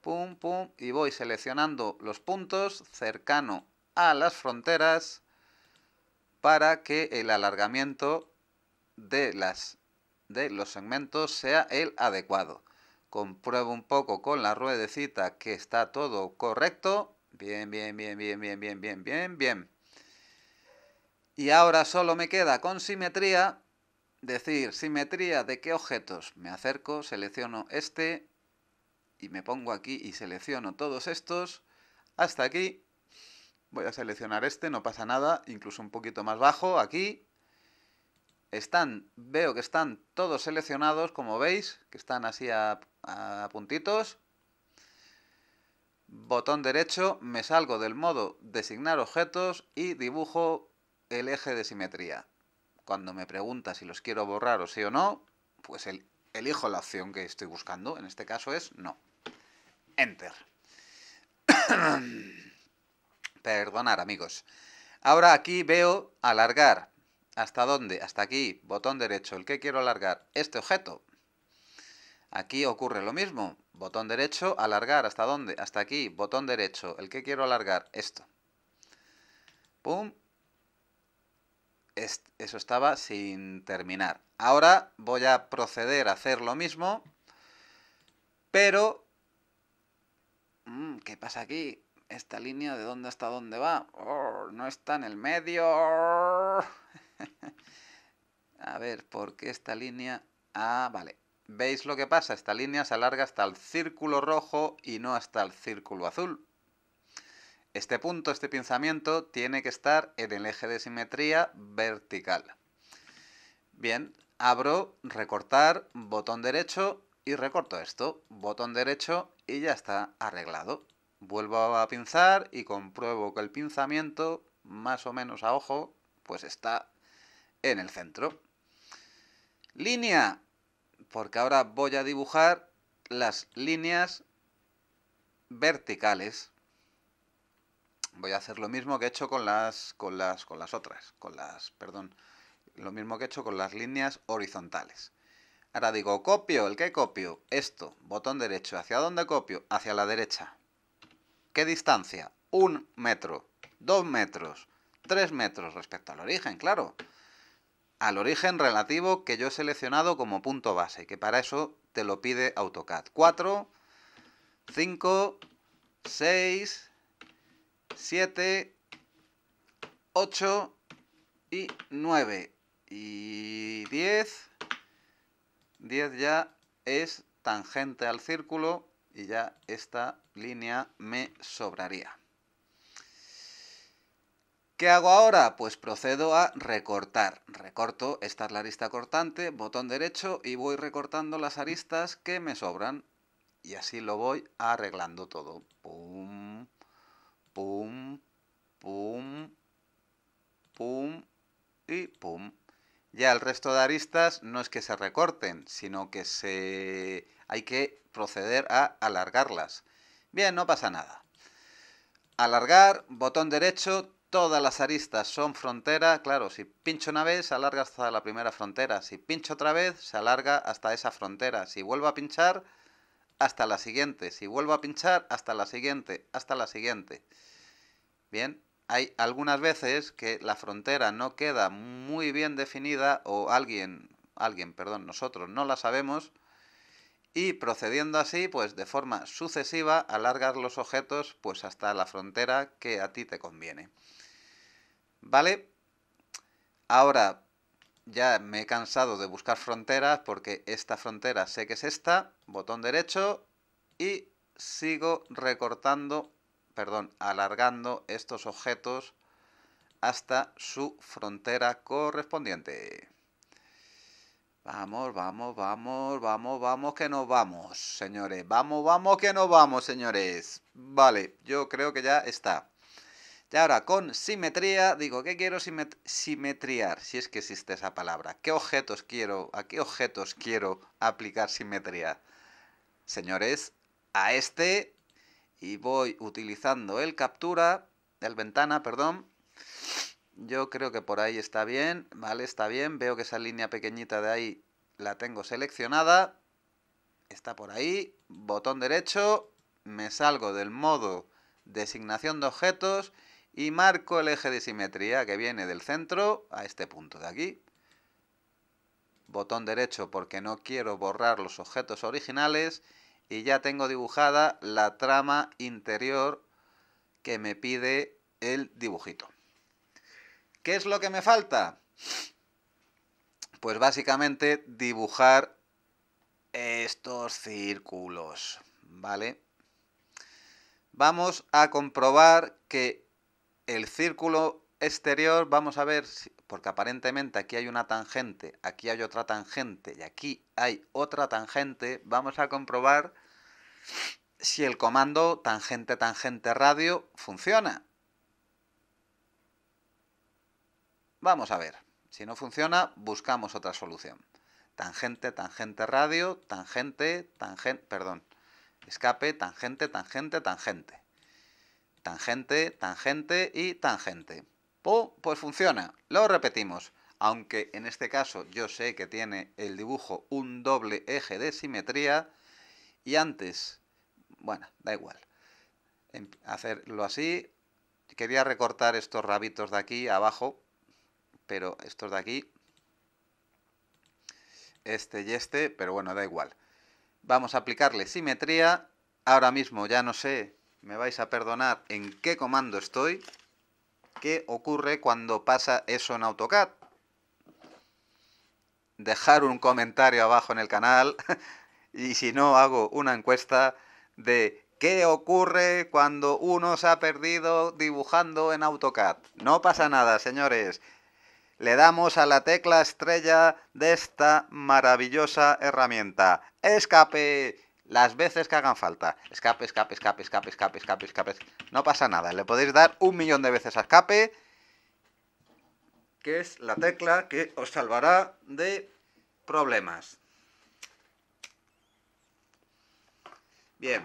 Pum, pum, y voy seleccionando los puntos cercano a las fronteras para que el alargamiento de las de los segmentos sea el adecuado. Compruebo un poco con la ruedecita que está todo correcto. Bien, bien, bien, bien, bien, bien, bien, bien, bien. Y ahora solo me queda con simetría decir simetría de qué objetos. Me acerco, selecciono este y me pongo aquí y selecciono todos estos hasta aquí. Voy a seleccionar este, no pasa nada, incluso un poquito más bajo aquí. Están, veo que están todos seleccionados, como veis, que están así a, puntitos. Botón derecho, me salgo del modo designar objetos y dibujo el eje de simetría. Cuando me pregunta si los quiero borrar o sí o no, pues el, elijo la opción que estoy buscando. En este caso es no. Enter. Perdonar, amigos. Ahora aquí veo alargar. ¿Hasta dónde? Hasta aquí, botón derecho, el que quiero alargar, este objeto. Aquí ocurre lo mismo, botón derecho, alargar, ¿hasta dónde? Hasta aquí, botón derecho, el que quiero alargar, esto. Pum. eso estaba sin terminar. Ahora voy a proceder a hacer lo mismo, pero... Mm, ¿Qué pasa aquí? ¿Esta línea de dónde hasta dónde va? Oh, no está en el medio. a ver, ¿por qué esta línea? Ah, vale. ¿Veis lo que pasa? Esta línea se alarga hasta el círculo rojo y no hasta el círculo azul. Este punto, este pinzamiento, tiene que estar en el eje de simetría vertical. Bien, abro, recortar, botón derecho y recorto esto. Botón derecho y ya está arreglado. Vuelvo a pinzar y compruebo que el pinzamiento, más o menos a ojo, pues está en el centro. Línea, porque ahora voy a dibujar las líneas verticales. Voy a hacer lo mismo que he hecho con las, con las, con las otras, con las, perdón, lo mismo que he hecho con las líneas horizontales. Ahora digo, copio, ¿el que copio? Esto, botón derecho. ¿Hacia dónde copio? Hacia la derecha. ¿Qué distancia? Un metro, dos metros, tres metros respecto al origen, claro al origen relativo que yo he seleccionado como punto base, que para eso te lo pide AutoCAD. 4, 5, 6, 7, 8 y 9 y 10. 10 ya es tangente al círculo y ya esta línea me sobraría. ¿Qué hago ahora? Pues procedo a recortar. Recorto, esta es la arista cortante, botón derecho y voy recortando las aristas que me sobran. Y así lo voy arreglando todo. Pum, pum, pum, pum y pum. Ya el resto de aristas no es que se recorten, sino que se hay que proceder a alargarlas. Bien, no pasa nada. Alargar, botón derecho, todas las aristas son frontera, claro, si pincho una vez se alarga hasta la primera frontera, si pincho otra vez se alarga hasta esa frontera, si vuelvo a pinchar hasta la siguiente, si vuelvo a pinchar hasta la siguiente, hasta la siguiente. Bien, hay algunas veces que la frontera no queda muy bien definida o alguien, alguien, perdón, nosotros no la sabemos y procediendo así, pues de forma sucesiva alargar los objetos pues hasta la frontera que a ti te conviene. ¿Vale? Ahora ya me he cansado de buscar fronteras porque esta frontera sé que es esta, botón derecho y sigo recortando, perdón, alargando estos objetos hasta su frontera correspondiente. Vamos, vamos, vamos, vamos, vamos, que nos vamos, señores. Vamos, vamos, que nos vamos, señores. Vale, yo creo que ya está. Y ahora con simetría, digo, ¿qué quiero simetriar? Si es que existe esa palabra. ¿Qué objetos quiero, a qué objetos quiero aplicar simetría? Señores, a este y voy utilizando el captura, el ventana, perdón. Yo creo que por ahí está bien, ¿vale? Está bien, veo que esa línea pequeñita de ahí la tengo seleccionada. Está por ahí, botón derecho, me salgo del modo designación de objetos y marco el eje de simetría que viene del centro a este punto de aquí. Botón derecho porque no quiero borrar los objetos originales y ya tengo dibujada la trama interior que me pide el dibujito. ¿Qué es lo que me falta? Pues básicamente dibujar estos círculos, ¿vale? Vamos a comprobar que el círculo exterior, vamos a ver, porque aparentemente aquí hay una tangente, aquí hay otra tangente y aquí hay otra tangente, vamos a comprobar si el comando tangente tangente radio funciona. Vamos a ver, si no funciona, buscamos otra solución. Tangente tangente radio, tangente, tangente, perdón, escape, tangente, tangente, tangente tangente, tangente y tangente. pues funciona, lo repetimos. Aunque en este caso yo sé que tiene el dibujo un doble eje de simetría y antes, bueno, da igual. Em, hacerlo así, quería recortar estos rabitos de aquí abajo, pero estos de aquí, este y este, pero bueno, da igual. Vamos a aplicarle simetría. Ahora mismo ya no sé me vais a perdonar en qué comando estoy, qué ocurre cuando pasa eso en AutoCAD. Dejar un comentario abajo en el canal y si no hago una encuesta de qué ocurre cuando uno se ha perdido dibujando en AutoCAD. No pasa nada, señores. Le damos a la tecla estrella de esta maravillosa herramienta. Escape las veces que hagan falta. Escape, escape, escape, escape, escape, escape, escape. No pasa nada. Le podéis dar un millón de veces a escape. Que es la tecla que os salvará de problemas. Bien.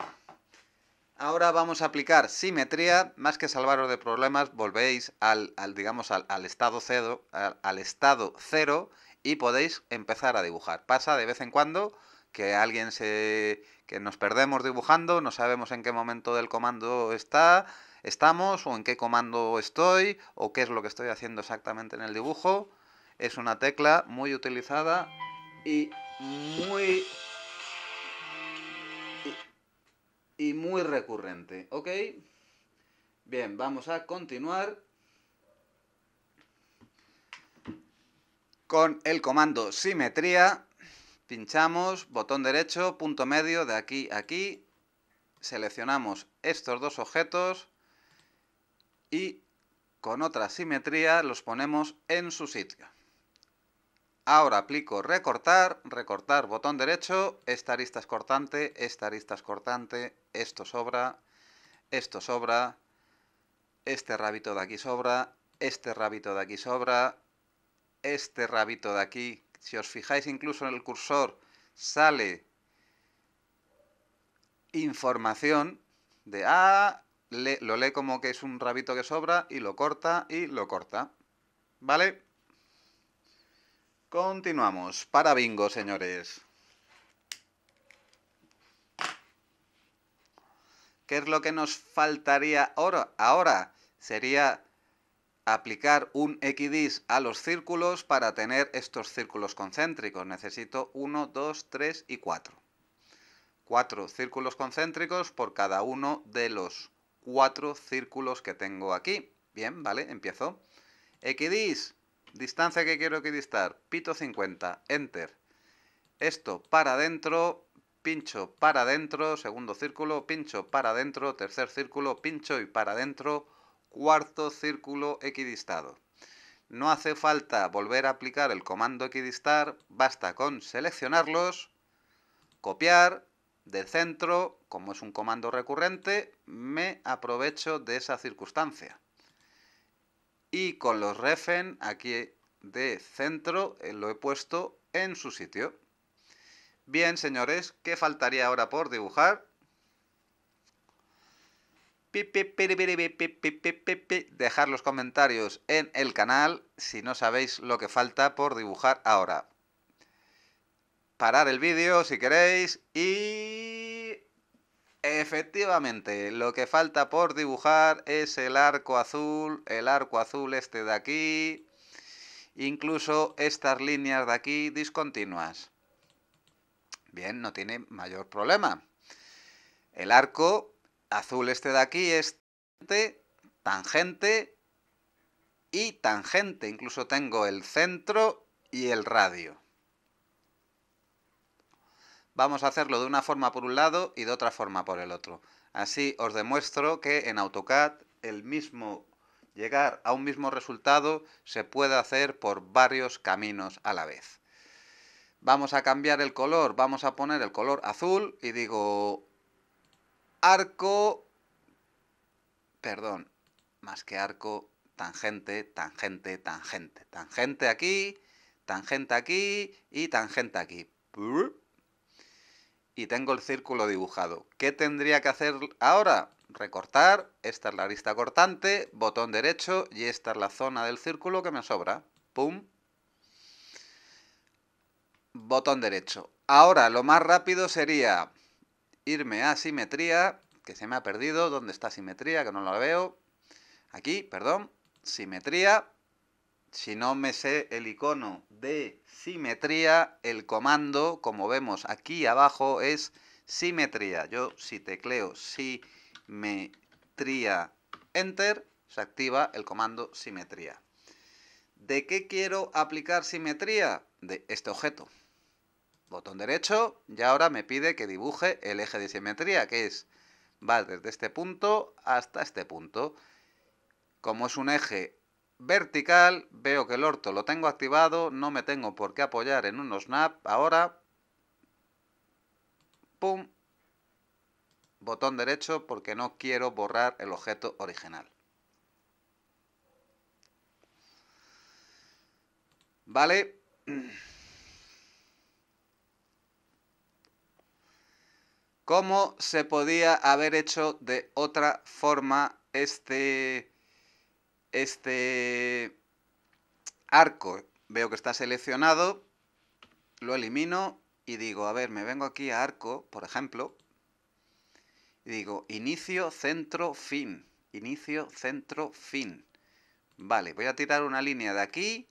Ahora vamos a aplicar simetría. Más que salvaros de problemas, volvéis al, digamos, al, estado cero, al estado cero y podéis empezar a dibujar. Pasa de vez en cuando que alguien se que nos perdemos dibujando, no sabemos en qué momento del comando está, estamos o en qué comando estoy o qué es lo que estoy haciendo exactamente en el dibujo. Es una tecla muy utilizada y muy y, muy recurrente, ¿ok? Bien, vamos a continuar con el comando simetría pinchamos, botón derecho, punto medio de aquí a aquí, seleccionamos estos dos objetos y con otra simetría los ponemos en su sitio. Ahora aplico recortar, recortar, botón derecho, esta arista es cortante, esta arista es cortante, esto sobra, esto sobra, este rabito de aquí sobra, este rabito de aquí sobra, este rabito de aquí si os fijáis incluso en el cursor, sale información de ah, lo lee como que es un rabito que sobra y lo corta y lo corta. ¿Vale? Continuamos. Para bingo, señores. ¿Qué es lo que nos faltaría ahora? Sería aplicar un equidist a los círculos para tener estos círculos concéntricos. Necesito 1, 2, 3 y 4. Cuatro círculos concéntricos por cada uno de los cuatro círculos que tengo aquí. Bien, vale, empiezo. XDIS, distancia que quiero equidistar, pito 50, enter. Esto para adentro, pincho para adentro, segundo círculo, pincho para adentro, tercer círculo, pincho y para adentro, cuarto círculo equidistado. No hace falta volver a aplicar el comando equidistar, basta con seleccionarlos, copiar, de centro, como es un comando recurrente, me aprovecho de esa circunstancia. Y con los refen aquí de centro eh, lo he puesto en su sitio. Bien, señores, ¿qué faltaría ahora por dibujar? dejar los comentarios en el canal si no sabéis lo que falta por dibujar ahora. Parar el vídeo si queréis y... Efectivamente, lo que falta por dibujar es el arco azul, el arco azul este de aquí, incluso estas líneas de aquí discontinuas. Bien, no tiene mayor problema. El arco azul este de aquí es este, tangente y tangente. Incluso tengo el centro y el radio. Vamos a hacerlo de una forma por un lado y de otra forma por el otro. Así os demuestro que en AutoCAD el mismo llegar a un mismo resultado se puede hacer por varios caminos a la vez. Vamos a cambiar el color, vamos a poner el color azul y digo arco, perdón, más que arco, tangente, tangente, tangente. Tangente aquí, tangente aquí y tangente aquí. Y tengo el círculo dibujado. ¿Qué tendría que hacer ahora? Recortar, esta es la arista cortante, botón derecho y esta es la zona del círculo que me sobra. Pum. Botón derecho. Ahora lo más rápido sería irme a simetría, que se me ha perdido. ¿Dónde está simetría? Que no la veo. Aquí, perdón. Simetría. Si no me sé el icono de simetría, el comando, como vemos aquí abajo, es simetría. Yo si tecleo simetría, enter, se activa el comando simetría. ¿De qué quiero aplicar simetría? De este objeto botón derecho y ahora me pide que dibuje el eje de simetría, que es, va desde este punto hasta este punto. Como es un eje vertical, veo que el orto lo tengo activado, no me tengo por qué apoyar en un snap, ahora, pum, botón derecho porque no quiero borrar el objeto original. ¿Vale? ¿Cómo se podía haber hecho de otra forma este, este arco? Veo que está seleccionado, lo elimino y digo, a ver, me vengo aquí a arco, por ejemplo, y digo, inicio, centro, fin, inicio, centro, fin. Vale, voy a tirar una línea de aquí,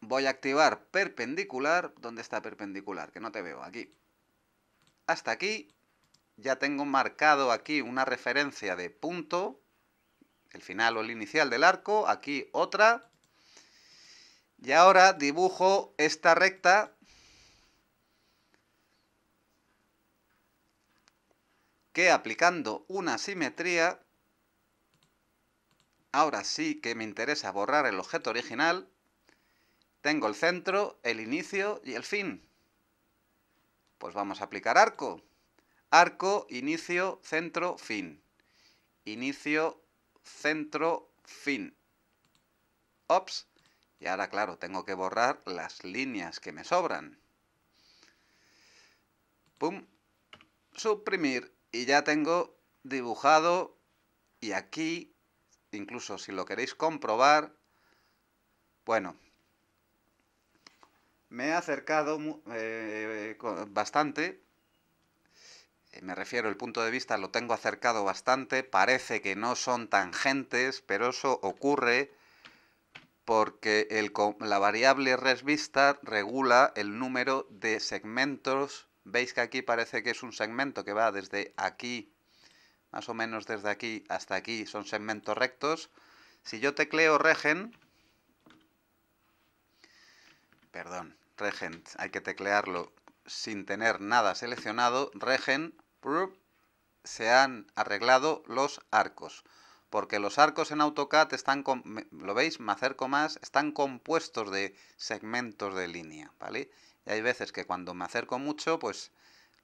voy a activar perpendicular, ¿dónde está perpendicular? Que no te veo, aquí hasta aquí. Ya tengo marcado aquí una referencia de punto, el final o el inicial del arco, aquí otra. Y ahora dibujo esta recta que aplicando una simetría, ahora sí que me interesa borrar el objeto original, tengo el centro, el inicio y el fin. Pues vamos a aplicar arco. Arco, inicio, centro, fin. Inicio, centro, fin. Ops. Y ahora, claro, tengo que borrar las líneas que me sobran. Pum. Suprimir. Y ya tengo dibujado. Y aquí, incluso si lo queréis comprobar, bueno, me he acercado eh, bastante, eh, me refiero, el punto de vista lo tengo acercado bastante, parece que no son tangentes, pero eso ocurre porque la variable resvista regula el número de segmentos. Veis que aquí parece que es un segmento que va desde aquí, más o menos desde aquí hasta aquí, son segmentos rectos. Si yo tecleo regen, perdón, regent, hay que teclearlo sin tener nada seleccionado, regen, se han arreglado los arcos. Porque los arcos en AutoCAD están, lo veis, me acerco más, están compuestos de segmentos de línea, ¿vale? Y hay veces que cuando me acerco mucho, pues,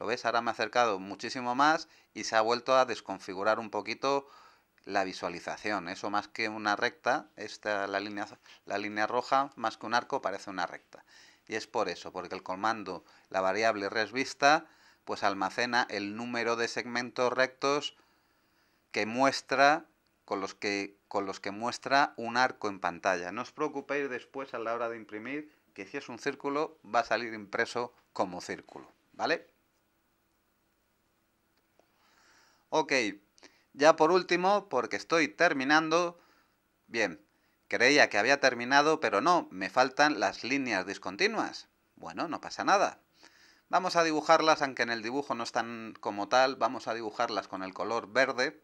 lo veis, ahora me he acercado muchísimo más y se ha vuelto a desconfigurar un poquito la visualización. Eso más que una recta, esta, la, línea, la línea roja más que un arco parece una recta. Y es por eso, porque el comando, la variable resVista, pues almacena el número de segmentos rectos que muestra con los que, con los que muestra un arco en pantalla. No os preocupéis después a la hora de imprimir que si es un círculo va a salir impreso como círculo, ¿vale? Ok, ya por último, porque estoy terminando, bien, creía que había terminado, pero no, me faltan las líneas discontinuas. Bueno, no pasa nada. Vamos a dibujarlas, aunque en el dibujo no están como tal, vamos a dibujarlas con el color verde.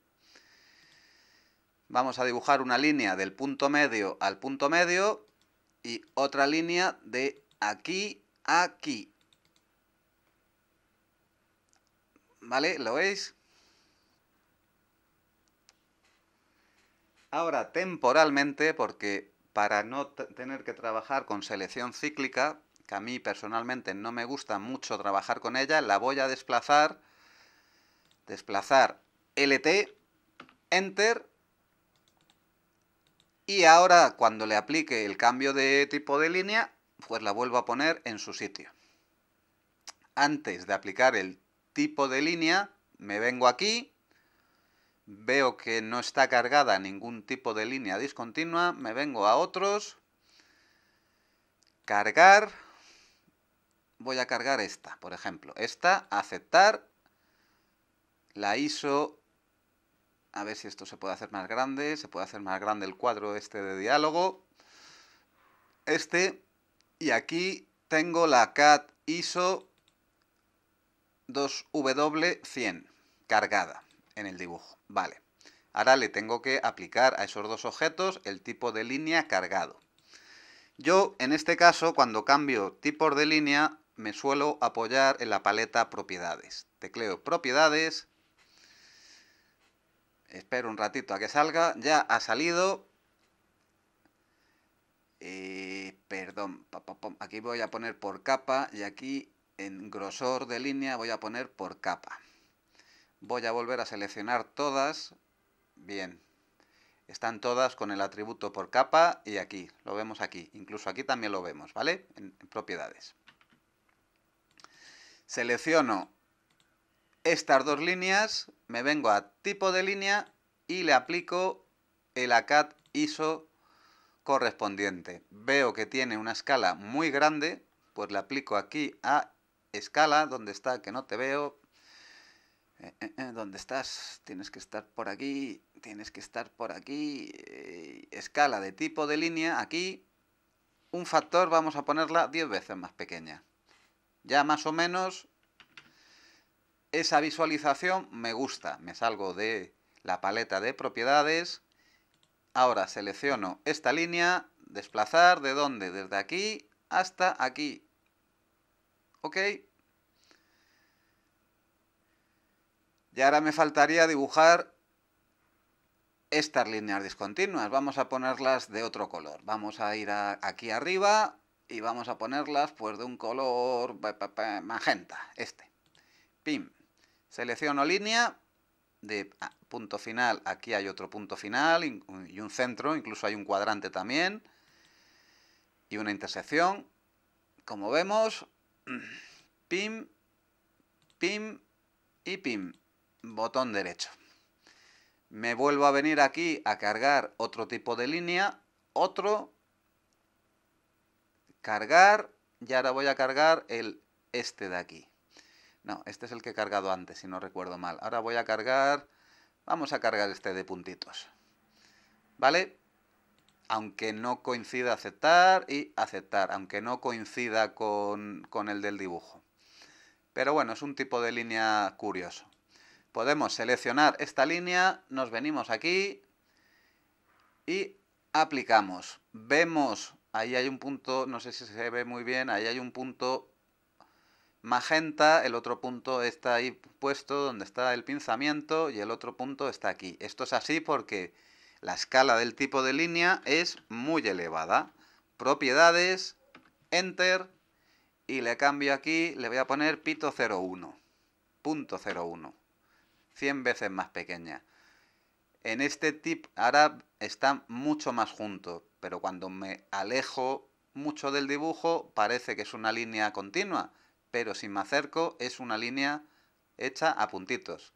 Vamos a dibujar una línea del punto medio al punto medio y otra línea de aquí a aquí. ¿Vale? ¿Lo veis? Ahora, temporalmente, porque para no tener que trabajar con selección cíclica, que a mí personalmente no me gusta mucho trabajar con ella, la voy a desplazar, desplazar LT, Enter, y ahora cuando le aplique el cambio de tipo de línea, pues la vuelvo a poner en su sitio. Antes de aplicar el tipo de línea, me vengo aquí, veo que no está cargada ningún tipo de línea discontinua, me vengo a otros, cargar, voy a cargar esta, por ejemplo, esta, aceptar, la ISO, a ver si esto se puede hacer más grande, se puede hacer más grande el cuadro este de diálogo, este, y aquí tengo la CAT ISO 2W100 cargada en el dibujo. Vale. Ahora le tengo que aplicar a esos dos objetos el tipo de línea cargado. Yo, en este caso, cuando cambio tipos de línea, me suelo apoyar en la paleta propiedades. Tecleo propiedades. Espero un ratito a que salga. Ya ha salido. Eh, perdón, aquí voy a poner por capa y aquí en grosor de línea voy a poner por capa. Voy a volver a seleccionar todas. Bien. Están todas con el atributo por capa y aquí. Lo vemos aquí. Incluso aquí también lo vemos, ¿vale? En, propiedades. Selecciono estas dos líneas. Me vengo a tipo de línea y le aplico el ACAT ISO correspondiente. Veo que tiene una escala muy grande, pues le aplico aquí a escala, donde está que no te veo, eh, eh, eh, ¿dónde estás? Tienes que estar por aquí, tienes que estar por aquí. escala de tipo de línea, aquí un factor vamos a ponerla 10 veces más pequeña. Ya más o menos esa visualización me gusta. Me salgo de la paleta de propiedades. Ahora selecciono esta línea, desplazar, ¿de dónde? Desde aquí hasta aquí. Ok, Y ahora me faltaría dibujar estas líneas discontinuas. Vamos a ponerlas de otro color. Vamos a ir aquí arriba y vamos a ponerlas pues de un color magenta, este. Pim. Selecciono línea de ah, punto final. Aquí hay otro punto final y un centro. Incluso hay un cuadrante también. Y una intersección. Como vemos, pim, pim y pim botón derecho. Me vuelvo a venir aquí a cargar otro tipo de línea, otro, cargar, y ahora voy a cargar el este de aquí. No, este es el que he cargado antes, si no recuerdo mal. Ahora voy a cargar, vamos a cargar este de puntitos. ¿Vale? Aunque no coincida aceptar y aceptar, aunque no coincida con, con el del dibujo. Pero bueno, es un tipo de línea curioso podemos seleccionar esta línea, nos venimos aquí y aplicamos. Vemos, ahí hay un punto, no sé si se ve muy bien, ahí hay un punto magenta, el otro punto está ahí puesto donde está el pinzamiento y el otro punto está aquí. Esto es así porque la escala del tipo de línea es muy elevada. Propiedades, Enter y le cambio aquí, le voy a poner pito 01, punto 01. 100 veces más pequeña. En este tip ahora está mucho más junto, pero cuando me alejo mucho del dibujo parece que es una línea continua, pero si me acerco es una línea hecha a puntitos.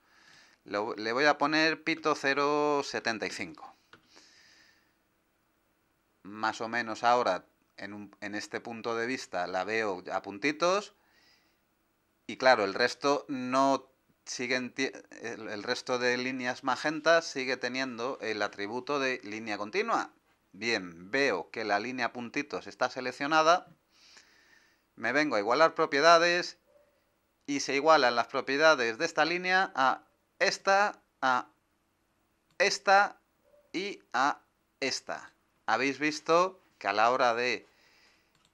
le voy a poner pito 0.75. Más o menos ahora en, en, este punto de vista la veo a puntitos. Y claro, el resto no siguen el, el resto de líneas magentas sigue teniendo el atributo de línea continua. Bien, veo que la línea puntitos está seleccionada, me vengo a igualar propiedades y se igualan las propiedades de esta línea a esta, a esta y a esta. Habéis visto que a la hora de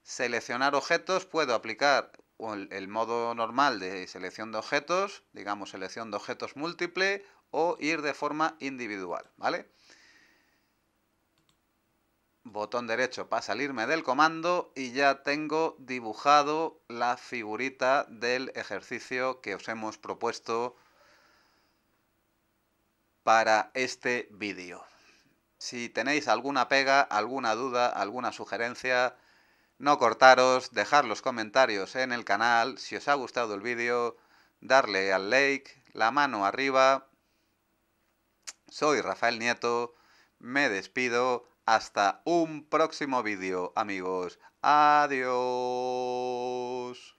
seleccionar objetos puedo aplicar el, modo normal de selección de objetos, digamos selección de objetos múltiple, o ir de forma individual, ¿vale? Botón derecho para salirme del comando y ya tengo dibujado la figurita del ejercicio que os hemos propuesto para este vídeo. Si tenéis alguna pega, alguna duda, alguna sugerencia, no cortaros, dejar los comentarios en el canal si os ha gustado el vídeo, darle al like, la mano arriba. Soy Rafael Nieto, me despido, hasta un próximo vídeo amigos, adiós.